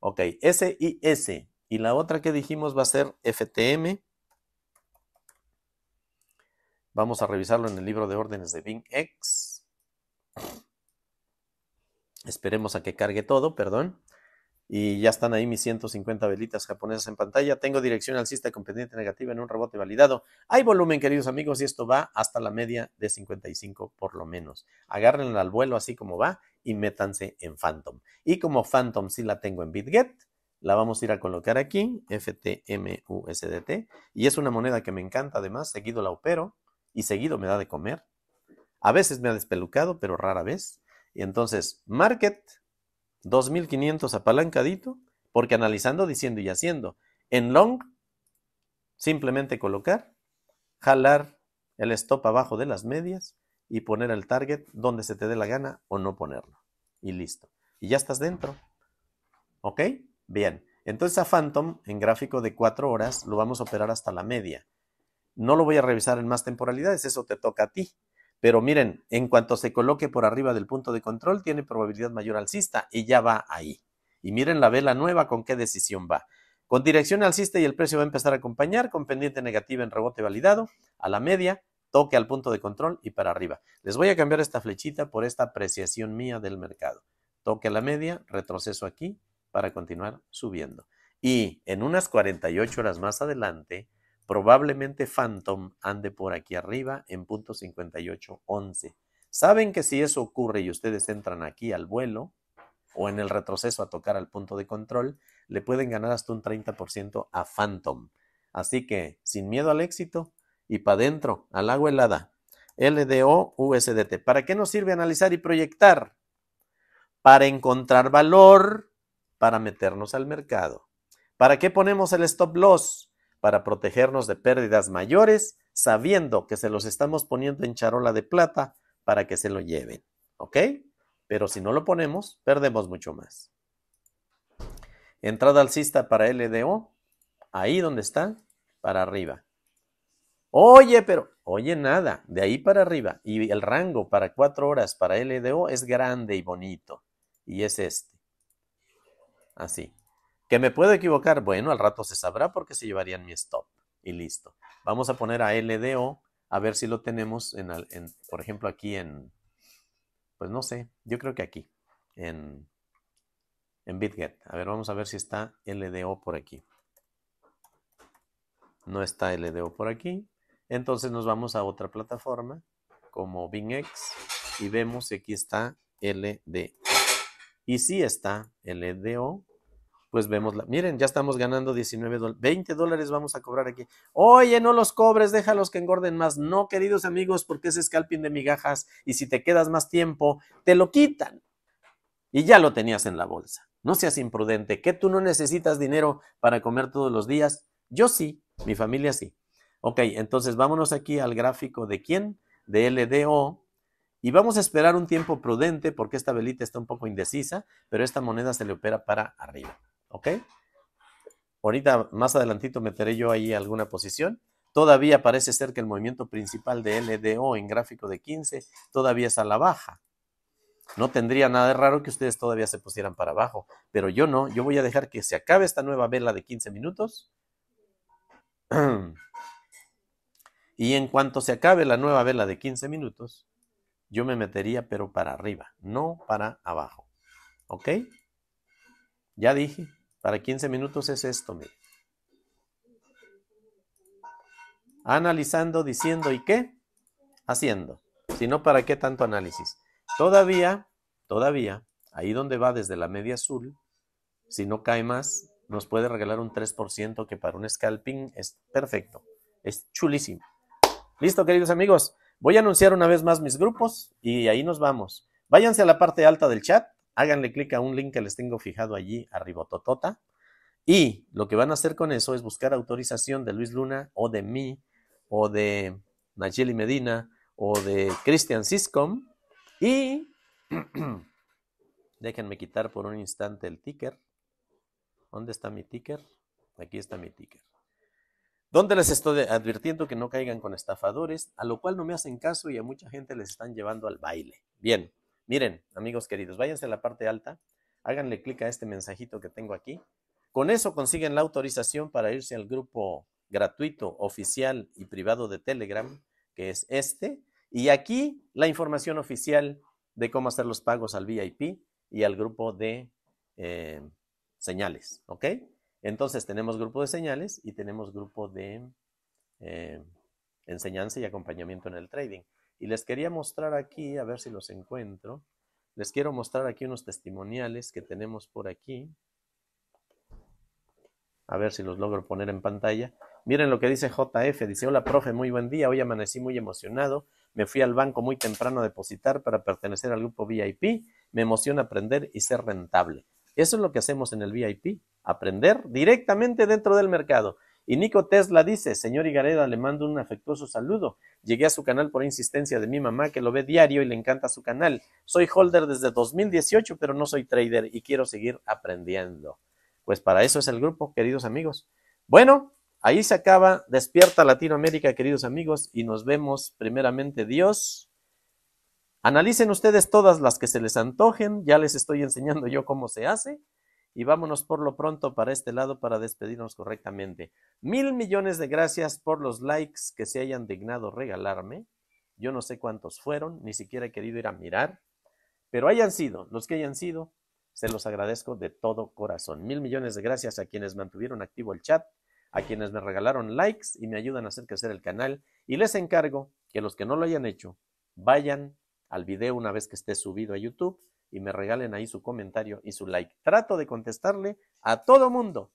Ok, SIS, y la otra que dijimos va a ser FTM. Vamos a revisarlo en el libro de órdenes de BingX. Esperemos a que cargue todo, perdón. Y ya están ahí mis 150 velitas japonesas en pantalla. Tengo dirección alcista con pendiente negativa en un rebote validado. Hay volumen, queridos amigos, y esto va hasta la media de 55 por lo menos. Agárrenla al vuelo así como va y métanse en Phantom. Y como Phantom sí la tengo en BitGet, la vamos a ir a colocar aquí, FTMUSDT, y es una moneda que me encanta además, seguido la opero y seguido me da de comer. A veces me ha despelucado, pero rara vez. Y entonces, market, 2500 apalancadito, porque analizando, diciendo y haciendo. En long, simplemente colocar, jalar el stop abajo de las medias y poner el target donde se te dé la gana o no ponerlo. Y listo. Y ya estás dentro. ¿Ok? Bien, entonces a Phantom en gráfico de 4 horas lo vamos a operar hasta la media. No lo voy a revisar en más temporalidades, eso te toca a ti. Pero miren, en cuanto se coloque por arriba del punto de control, tiene probabilidad mayor alcista y ya va ahí. Y miren la vela nueva con qué decisión va. Con dirección alcista y el precio va a empezar a acompañar, con pendiente negativa en rebote validado, a la media, toque al punto de control y para arriba. Les voy a cambiar esta flechita por esta apreciación mía del mercado. Toque a la media, retroceso aquí, para continuar subiendo. Y en unas 48 horas más adelante, probablemente Phantom ande por aquí arriba en punto 58.11. Saben que si eso ocurre y ustedes entran aquí al vuelo o en el retroceso a tocar al punto de control, le pueden ganar hasta un 30% a Phantom. Así que, sin miedo al éxito y para adentro, al agua helada. LDO USDT. ¿Para qué nos sirve analizar y proyectar? Para encontrar valor para meternos al mercado. ¿Para qué ponemos el stop loss? Para protegernos de pérdidas mayores, sabiendo que se los estamos poniendo en charola de plata para que se lo lleven. ¿Ok? Pero si no lo ponemos, perdemos mucho más. Entrada alcista para LDO, ahí donde está, para arriba. Oye, pero, oye, nada, de ahí para arriba. Y el rango para cuatro horas para LDO es grande y bonito. Y es este así. ¿Que me puedo equivocar? Bueno, al rato se sabrá porque se llevarían mi stop y listo. Vamos a poner a LDO a ver si lo tenemos, en, por ejemplo, aquí en, pues no sé, yo creo que aquí, en, en BitGet. A ver, vamos a ver si está LDO por aquí. No está LDO por aquí. Entonces nos vamos a otra plataforma como BingX y vemos si aquí está LDO. Y si sí está LDO, pues vemos, la, miren, ya estamos ganando 19 dólares, 20 dólares vamos a cobrar aquí. Oye, no los cobres, déjalos que engorden más. No, queridos amigos, porque es scalping de migajas y si te quedas más tiempo, te lo quitan. Y ya lo tenías en la bolsa. No seas imprudente, que tú no necesitas dinero para comer todos los días. Yo sí, mi familia sí. Ok, entonces vámonos aquí al gráfico de quién, de LDO, y vamos a esperar un tiempo prudente porque esta velita está un poco indecisa, pero esta moneda se le opera para arriba. ¿Ok? Ahorita más adelantito meteré yo ahí alguna posición. Todavía parece ser que el movimiento principal de LDO en gráfico de 15 todavía es a la baja. No tendría nada de raro que ustedes todavía se pusieran para abajo, pero yo no, yo voy a dejar que se acabe esta nueva vela de 15 minutos. Y en cuanto se acabe la nueva vela de 15 minutos, yo me metería pero para arriba, no para abajo. ¿Ok? Ya dije, para 15 minutos es esto, mire. Analizando, diciendo y qué? Haciendo. Si no, ¿para qué tanto análisis? Todavía, todavía, ahí donde va desde la media azul, si no cae más, nos puede regalar un 3% que para un scalping es perfecto. Es chulísimo. Listo, queridos amigos. Voy a anunciar una vez más mis grupos y ahí nos vamos. Váyanse a la parte alta del chat háganle clic a un link que les tengo fijado allí arriba, totota. Y lo que van a hacer con eso es buscar autorización de Luis Luna o de mí o de Nayeli Medina o de Christian Siscom. Y déjenme quitar por un instante el ticker. ¿Dónde está mi ticker? Aquí está mi ticker. ¿Dónde les estoy advirtiendo que no caigan con estafadores, a lo cual no me hacen caso y a mucha gente les están llevando al baile. Bien, Miren, amigos queridos, váyanse a la parte alta, háganle clic a este mensajito que tengo aquí. Con eso consiguen la autorización para irse al grupo gratuito, oficial y privado de Telegram, que es este. Y aquí la información oficial de cómo hacer los pagos al VIP y al grupo de eh, señales, ¿ok? Entonces tenemos grupo de señales y tenemos grupo de eh, enseñanza y acompañamiento en el trading. Y les quería mostrar aquí, a ver si los encuentro. Les quiero mostrar aquí unos testimoniales que tenemos por aquí. A ver si los logro poner en pantalla. Miren lo que dice JF. Dice, hola, profe, muy buen día. Hoy amanecí muy emocionado. Me fui al banco muy temprano a depositar para pertenecer al grupo VIP. Me emociona aprender y ser rentable. Eso es lo que hacemos en el VIP. Aprender directamente dentro del mercado. Y Nico Tesla dice, señor Higareda, le mando un afectuoso saludo. Llegué a su canal por insistencia de mi mamá, que lo ve diario y le encanta su canal. Soy holder desde 2018, pero no soy trader y quiero seguir aprendiendo. Pues para eso es el grupo, queridos amigos. Bueno, ahí se acaba. Despierta Latinoamérica, queridos amigos, y nos vemos primeramente Dios. Analicen ustedes todas las que se les antojen, ya les estoy enseñando yo cómo se hace y vámonos por lo pronto para este lado para despedirnos correctamente. Mil millones de gracias por los likes que se hayan dignado regalarme. Yo no sé cuántos fueron, ni siquiera he querido ir a mirar, pero hayan sido, los que hayan sido, se los agradezco de todo corazón. Mil millones de gracias a quienes mantuvieron activo el chat, a quienes me regalaron likes y me ayudan a hacer crecer el canal. Y les encargo que los que no lo hayan hecho, vayan al video una vez que esté subido a YouTube y me regalen ahí su comentario y su like. Trato de contestarle a todo mundo